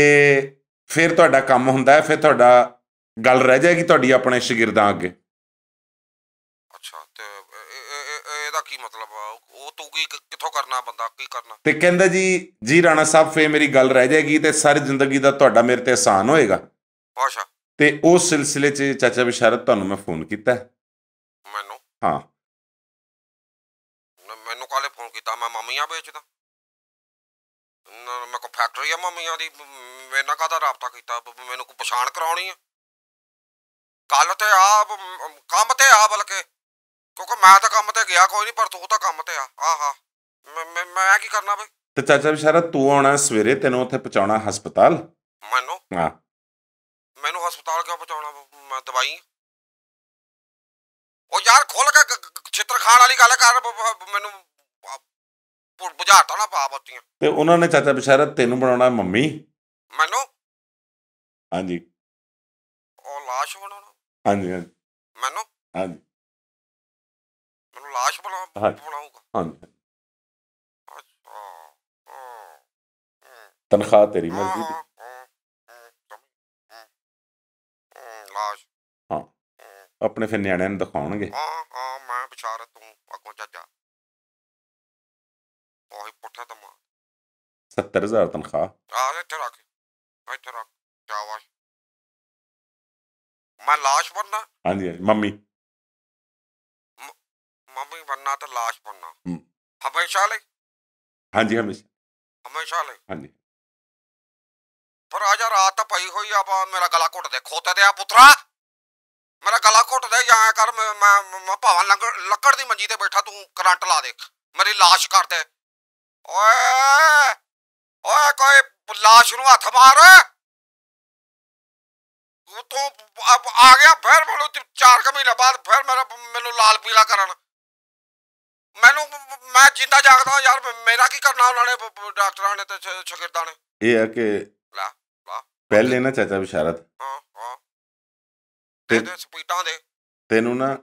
ਫਿਰ ਤੁਹਾਡਾ ਕੰਮ ਹੁੰਦਾ ਹੈ ਫਿਰ ਤੁਹਾਡਾ ਗੱਲ ਰਹਿ ਜਾਏਗੀ ਤੁਹਾਡੀ ਆਪਣੇ ਸ਼ਾਗਿਰਦਾਂ ਅੱਗੇ ਹੋਊਗੀ ਕਿ ਕਿੱਥੋਂ ਕਰਨਾ ਬੰਦਾ ਕੀ ਕਰਨਾ ਤੇ ਕਹਿੰਦਾ ਜੀ ਜੀ ਰਾਣਾ ਸਾਹਿਬ ਫੇ ਮੇਰੀ ਗੱਲ ਰਹਿ ਜਾਏਗੀ ਤੇ ਸਾਰੀ ਜ਼ਿੰਦਗੀ ਦਾ ਤੁਹਾਡਾ ਮੇਰੇ ਤੇ ਆਸਾਨ ਹੋਏਗਾ ਬਾਸ਼ਾ ਤੇ ਉਸ ਸਿਲਸਿਲੇ 'ਚ ਚਾਚਾ ਬਿਸ਼ਾਰਤ ਤੁਹਾਨੂੰ ਮੈਂ ਫੋਨ ਕੀਤਾ ਮੈਨੂੰ ਹਾਂ ਮੈਨੂੰ ਕਾਲੇ ਫੋਨ ਕੀਤਾ ਮੈਂ ਮਾਮੀਆਂ ਵੇਚਦਾ ਮੈਂ ਕੋ ਫੈਕਟਰੀ ਆ ਮਾਮੀਆਂ ਦੀ ਮੇਰੇ ਨਾਲ ਕਾਹਦਾ ਰਾਬਤਾ ਕੀਤਾ ਮੈਨੂੰ ਕੋ ਪਛਾਣ ਕਰਾਉਣੀ ਆ ਕੱਲ ਤੇ ਆ ਕੰਮ ਤੇ ਆ ਬਲਕੇ ਕਿਉਂਕਿ ਮੈਂ ਤਾਂ ਕੰਮ ਤੇ ਗਿਆ ਕੋਈ ਨਹੀਂ ਪਰ ਤੂੰ ਤਾਂ ਕੰਮ ਤੇ ਆ ਆਹਾ ਮੈਂ ਮੈਂ ਕੀ ਕਰਨਾ ਬਈ ਤੇ ਚਾਚਾ ਵਿਚਾਰਾ ਤੂੰ ਆਉਣਾ ਸਵੇਰੇ ਤੈਨੂੰ ਉੱਥੇ ਪਹੁੰਚਾਉਣਾ ਹਸਪਤਾਲ ਮੈਨੂੰ ਹਾਂ ਮੈਨੂੰ ਹਸਪਤਾਲ ਕਿਉਂ ਪਹੁੰਚਾਉਣਾ ਮੈਂ ਦਵਾਈ ਉਹ ਯਾਰ ਖੋਲ ਕੇ ਚਿੱਤਰਖਾਨ ਵਾਲੀ ਗੱਲ ਕਰ ਮੈਨੂੰ ਬੁਝਾਤਾ ਨਾ ਪਾ ਬੱਤੀਆਂ ਤੇ ਉਹਨਾਂ ਨੇ ਚਾਚਾ ਬਿਸ਼ਾਰਾ ਤੈਨੂੰ ਬਣਾਉਣਾ ਮੰਮੀ ਮੈਨੂੰ ਹਾਂਜੀ ਉਹ ਲਾਸ਼ ਬਣਾਉਣਾ ਹਾਂਜੀ ਹਾਂਜੀ ਮੈਨੂੰ ਹਾਂਜੀ ਲਾਸ਼ ਬਣਾ ਬਣਾਊਗਾ ਹਾਂਜੀ ਤਨਖਾਹ ਤੇਰੀ ਮਰਜ਼ੀ ਦੀ ਲਾਸ਼ ਹਾਂ ਆਪਣੇ ਫਿਰ ਨਿਆਣਿਆਂ ਨੂੰ ਦਿਖਾਉਣਗੇ ਹਾਂ ਮੈਂ ਵਿਚਾਰ ਤੂੰ ਅੱਗੋਂ ਚਾਚਾ ਉਹੀ ਪੁੱਠਾ ਤਮਾ 70000 ਤਨਖਾਹ ਆ ਤੇ ਰੱਖ ਤੇ ਰੱਖ ਚਾਵਾਸ਼ ਮੈਂ ਲਾਸ਼ ਬਣਨਾ ਹਾਂਜੀ ਮੰਮੀ ਮੰਮੀ ਬੰਨਾ ਤੇ লাশ ਬੰਨਾ ਹੂੰ ਹਮੇਸ਼ਾ ਲਈ ਹਾਂਜੀ ਹਮੇਸ਼ਾ ਹਮੇਸ਼ਾ ਲਈ ਹਾਂਜੀ ਪਰ ਆਜਾ ਰਾਤ ਤਾਂ ਪਈ ਹੋਈ ਆ ਬਾ ਮੇਰਾ ਗਲਾ ਘੁੱਟ ਦੇ ਖੋਤੇ ਤੇ ਆ ਪੁੱਤਰਾ ਮੇਰਾ ਗਲਾ ਘੁੱਟ ਦੇ ਜਾਂ ਕਰ ਮੈਂ ਮੈਂ ਭਾਵਾਂ ਲੱਕੜ ਦੀ ਮੰਜੀ ਤੇ ਬੈਠਾ ਤੂੰ ਕਰੰਟ ਲਾ ਦੇ ਮੇਰੀ লাশ ਕਰ ਦੇ ਓਏ ਓਏ ਕੋਈ লাশ ਨੂੰ ਹੱਥ ਮਾਰ ਤੂੰ ਆ ਗਿਆ ਫਿਰ ਚਾਰ 4 ਮਹੀਨੇ ਬਾਅਦ ਫਿਰ ਮੇਰਾ ਮੈਨੂੰ ਲਾਲ ਪੀਲਾ ਕਰਨ ਮੈਨੂੰ ਮੈਂ ਜਿੰਦਾ ਜਾਗਦਾ ਯਾਰ ਮੇਰਾ ਕੀ ਕਰਨਾ ਉਹਨਾਂ ਨੇ ਡਾਕਟਰਾਂ ਨੇ ਤੇ ਸ਼ਗਿਰਦਾਂ ਨੇ ਇਹ ਹੈ ਕਿ ਲਾ ਲਾ ਪਹਿਲੇ ਨਾ ਚਾਚਾ ਬਿਸ਼ਾਰਤ ਹਾਂ ਹਾਂ ਤੇ ਸਪੀਟਾਂ ਦੇ ਤੈਨੂੰ ਨਾ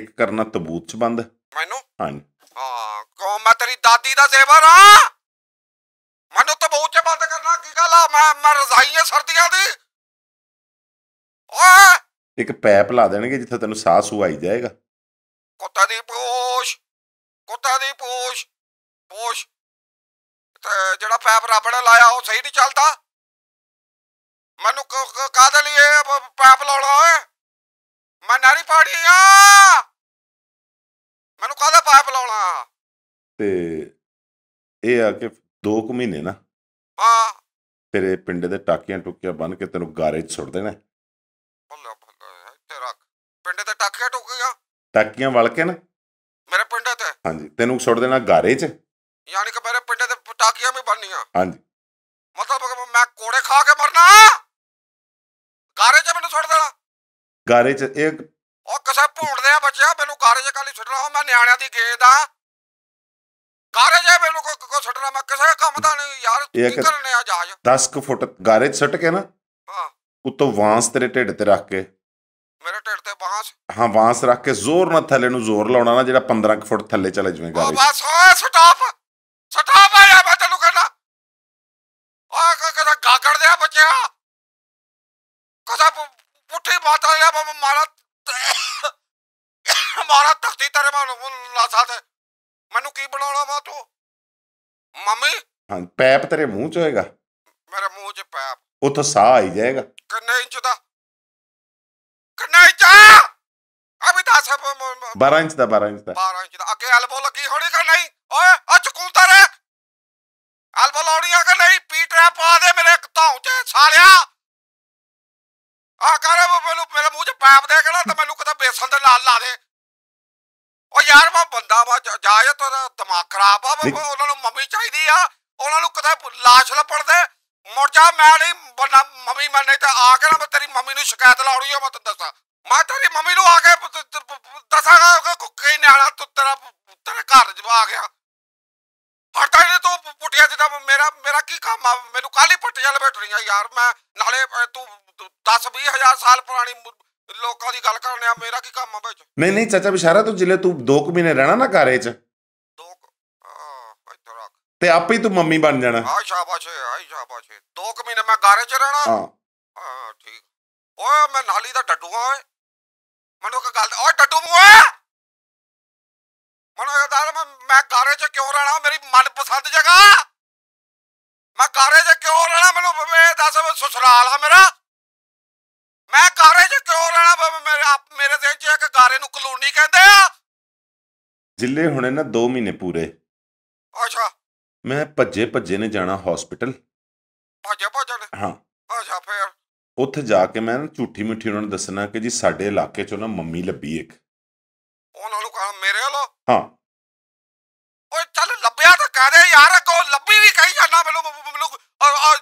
ਇੱਕ ਕਰਨਾ ਤਬੂਤ ਚ ਬੰਦ ਮੈਨੂੰ ਹਾਂ ਹਾਂ ਕੌਮ ਮੈਂ ਤੇਰੀ ਦਾਦੀ ਦਾ ਜ਼ੇਵਰ ਆ ਮੈਨੂੰ ਤਬੂਤ ਚ ਬੰਦ ਕਰਨਾ ਕੀ ਗੱਲ ਆ ਮੈਂ ਮੈਂ ਰਜ਼ਾਈ ਆ ਸਰਦੀਆਂ ਦੀ ਓਏ ਇੱਕ ਪੈਪ ਲਾ ਦੇਣਗੇ ਜਿੱਥੇ ਤੈਨੂੰ ਸਾਹ ਸੁਆਈ ਜਾਏਗਾ ਕੁੱਤਾ ਦੀ ਪੋਸ਼ ਕੁੱਤੇ ਦੀ ਪੂਛ ਪੂਛ ਤੇ ਜਿਹੜਾ ਪੈਪ ਰੱਬ ਨੇ ਲਾਇਆ ਉਹ ਸਹੀ ਨਹੀਂ ਚੱਲਦਾ ਮੈਨੂੰ ਕਾਹਦੇ ਲਈ ਇਹ ਪੈਪ ਲਾਉਣਾ ਓਏ ਮੈਂ ਨਾਰੀ ਪਾੜੀ ਆ ਮੈਨੂੰ ਕਾਹਦਾ ਪੈਪ ਲਾਉਣਾ ਤੇ ਇਹ ਆ ਕਿ 2 ਕੁ ਮਹੀਨੇ ਨਾ ਫਿਰ ਇਹ ਪਿੰਡੇ ਦੇ ਟਾਕੀਆਂ ਟੁੱਕੀਆਂ ਬੰਨ ਕੇ ਤੈਨੂੰ ਗਾਰੇ 'ਚ ਸੁੱਟ ਦੇਣਾ ਬੱਲੇ ਬੱਲੇ ਇੱਥੇ ਰੱਖ ਪਿੰਡੇ ਦੇ ਟਾਕੀਆਂ ਟੁੱਕੀਆਂ ਟਾਕੀਆਂ ਵਲ ਕੇ ਨਾ ਮੇਰੇ ਪਿੰਡ ਹਾਂਜੀ ਤੈਨੂੰ ਸੁੱਟ ਦੇਣਾ ਗਾਰੇ 'ਚ ਯਾਨੀ ਕਿ ਮੇਰੇ ਪਿੰਡੇ ਤੇ ਪਟਾਕੀਆਂ ਵੀ ਬੰਨੀਆਂ ਹਾਂਜੀ ਮਤਲਬ ਮੈਂ ਕੋੜੇ ਖਾ ਕੇ ਮਰਨਾ ਗਾਰੇ 'ਚ ਮੈਨੂੰ ਸੁੱਟ ਦੇਣਾ ਗਾਰੇ 'ਚ ਇਹ ਉਹ ਕਿਸੇ ਭੂੰਡਦੇ ਆ ਬੱਚਿਆ ਮੈਨੂੰ ਗਾਰੇ 'ਚ ਕਾਲੀ ਸੁੱਟਣਾ ਮੈਂ ਨਿਆਣਿਆਂ ਦੀ ਗੇਂਦ ਆ ਗਾਰੇ 'ਚ ਮੈਨੂੰ ਕੋ ਸੁੱਟਣਾ ਮੈਂ ਕਿਸੇ ਕੰਮ ਦਾ ਨਹੀਂ ਯਾਰ ਕੀ ਕਰਨੇ ਆ ਜਾਜ 10 ਫੁੱਟ ਗਾਰੇ 'ਚ ਸੁੱਟ ਕੇ ਨਾ ਹਾਂ ਉੱਤੋਂ ਵਾਂਸ ਤੇਰੇ ਢਿੱਡ ਤੇ ਰੱਖ ਕੇ ਮੇਰੇ ਬਸ ਹਾਂ ਵਾਂਸ ਰੱਖ ਕੇ ਜ਼ੋਰ ਨਾਲ ਥੱਲੇ ਨੂੰ ਜ਼ੋਰ ਲਾਉਣਾ ਨਾ ਜਿਹੜਾ 15 ਕੁ ਫੁੱਟ ਥੱਲੇ ਚਲੇ ਜਾਵੇ ਗਾਰੇ ਬਸ ਓਏ ਸਟਾਪ ਸਟਾਪ ਆਇਆ ਮੈਂ ਤੈਨੂੰ ਕਹਿੰਦਾ ਕਾ ਕਾ ਗਾਗੜ ਦੇ ਬੱਚਿਆ ਕਦਾ ਪੁੱਠੀ ਬਾਤ ਆ ਲਿਆ ਮਾਰਾ ਮਾਰਾ ਤਖਤੀ ਤੇਰੇ ਮਨ ਲਾਸਾ ਤੇ ਮੈਨੂੰ ਕੀ ਬਣਾਉਣਾ ਵਾ ਤੂੰ ਮੰਮੀ ਹਾਂ ਪੈਪ ਤੇਰੇ ਮੂੰਹ ਚ ਹੋਏਗਾ ਮੇਰੇ ਮੂੰਹ ਚ ਪੈਪ ਉੱਥੋਂ ਸਾਹ ਆਈ ਜਾਏਗਾ ਕਿੰਨੇ ਇੰਚ ਦਾ ਕਿੰਨੇ ਇੰਚ ਆ ਵੀ 10 12 ਇੰਚ ਦਾ 12 ਇੰਚ ਦਾ 12 ਇੰਚ ਦਾ ਅੱਗੇ ਐਲਬੋ ਲੱਗੀ ਹੋਣੀ ਕਿ ਨਹੀਂ ਓਏ ਆ ਚਕੂਤਰ ਐਲਬੋ ਲਾਉਣੀ ਆ ਕਿ ਨਹੀਂ ਪੀਟਰਾ ਪਾ ਦੇ ਮੇਰੇ ਧੌਂ ਤੇ ਸਾਲਿਆ ਆ ਕਰ ਮੈਨੂੰ ਮੇਰੇ ਮੂੰਹ 'ਚ ਪਾਪ ਦੇ ਕਿਹੜਾ ਤੇ ਮੈਨੂੰ ਕਿਤੇ ਬੇਸਨ ਦੇ ਨਾਲ ਲਾ ਦੇ ਓ ਯਾਰ ਮੈਂ ਬੰਦਾ ਵਾ ਜਾ ਤੇਰਾ ਦਿਮਾਗ ਖਰਾਬ ਆ ਉਹਨਾਂ ਨੂੰ ਮੰਮੀ ਚਾਹੀਦੀ ਆ ਉਹਨਾਂ ਨੂੰ ਕਿਤੇ ਲਾਸ਼ ਲੱਪੜ ਦੇ ਮੁਰਜਾ ਮੈਂ ਨਹੀਂ ਮੰਮੀ ਮੈਂ ਨਹੀਂ ਤਾਂ ਆ ਕੇ ਨਾ ਮੈਂ ਤੇਰੀ ਮੰਮੀ ਨੂੰ ਸ਼ਿਕਾਇਤ ਲਾਉਣੀ ਆ ਮੈਂ ਤੈਨੂੰ ਦੱਸਾਂ ਮਾਤਾ ਦੀ ਮੰਮੀ ਨੂੰ ਆ ਕੇ ਦੱਸਾਂਗਾ ਕਿ ਕੋਈ ਨਿਆਣਾ ਤੂੰ ਤੇਰਾ ਤੇਰੇ ਘਰ ਜਵਾ ਆ ਗਿਆ ਹਟਾ ਇਹਨੇ ਤੂੰ ਪੁੱਟਿਆ ਜਿੱਦਾਂ ਮੇਰਾ ਮੇਰਾ ਕੀ ਕੰਮ ਆ ਮੈਨੂੰ ਕਾਲੀ ਪੱਟੀਆਂ ਬੈਠ ਰਹੀਆਂ ਯਾਰ ਮੈਂ ਨਾਲੇ ਤੂੰ 10 20000 ਸਾਲ ਪੁਰਾਣੀ ਲੋਕਾਂ ਦੀ ਗੱਲ ਕਰਨੇ ਆ ਮੇਰਾ ਕੀ ਕੰਮ ਆ ਵਿੱਚ ਨਹੀਂ ਨਹੀਂ ਚਾਚਾ ਬਿਸ਼ਾਰਾ ਤੂੰ ਜਿਲੇ ਤੂੰ 2 ਕੁ ਮਹੀਨੇ ਰਹਿਣਾ ਨਾ ਘਰੇ ਚ 2 ਇੱਥੇ ਰੱਖ ਤੇ ਆਪੇ ਤੂੰ ਮੰਮੀ ਬਣ ਜਾਣਾ ਆ ਸ਼ਾਬਾਸ਼ ਆ ਸ਼ਾਬਾਸ਼ 2 ਮਹੀਨੇ ਮੈਂ ਘਰੇ ਚ ਰਹਿਣਾ ਹਾਂ ਹਾਂ ਠੀਕ ਓਏ ਮੈਂ ਨਾਲੀ ਦਾ ਆ ਓਏ ਮੈਨੂੰ ਗੱਲ ਓਏ ਡੱਡੂ ਬੂਆ ਮੈਨੂੰ ਇਹ ਦੱਸ ਮੈਂ ਮੈਂ 'ਚ ਕਿਉਂ ਰਹਿਣਾ ਮੇਰੀ ਮਨਪਸੰਦ ਜਗ੍ਹਾ ਮੈਂ ਗਾਰੇ 'ਚ ਕਿਉਂ ਰਹਿਣਾ ਮੈਨੂੰ ਬਵੇ ਦੱਸ ਸੁਸਰਾਲ ਆ ਮੇਰਾ ਮੈਂ ਗਾਰੇ 'ਚ ਕਿਉਂ ਰਹਿਣਾ ਮੇਰੇ ਮੇਰੇ ਦਿਨ 'ਚ ਇੱਕ ਗਾਰੇ ਨੂੰ ਕਲੋਨੀ ਕਹਿੰਦੇ ਆ ਜ਼ਿਲ੍ਹੇ ਹੁਣੇ ਨਾ 2 ਮਹੀਨੇ ਪੂਰੇ ਅੱਛਾ ਮੈਂ ਭੱਜੇ ਭੱਜੇ ਨੇ ਜਾਣਾ ਹਸਪੀਟਲ ਭੱਜੇ ਭੱਜੇ ਹਾਂ ਅੱਛਾ ਫੇਰ ਉੱਥੇ ਜਾ ਕੇ ਮੈਂ ਨਾ ਝੂਠੀ ਮਿੱਠੀ ਉਹਨਾਂ ਨੂੰ ਦੱਸਣਾ ਕਿ ਜੀ ਸਾਡੇ ਇਲਾਕੇ 'ਚੋਂ ਨਾ ਮੰਮੀ ਲੱਭੀ ਇੱਕ ਉਹਨਾਂ ਨੂੰ ਕਹਾਂ ਮੇਰੇ ਵੱਲੋਂ ਹਾਂ ਓਏ ਚੱਲ ਲੱਭਿਆ ਤਾਂ ਕਹਦੇ ਯਾਰ ਅਗੋ ਲੱਭੀ ਵੀ ਕਹੀ ਜਾਂਦਾ ਮੈਨੂੰ ਮੈਨੂੰ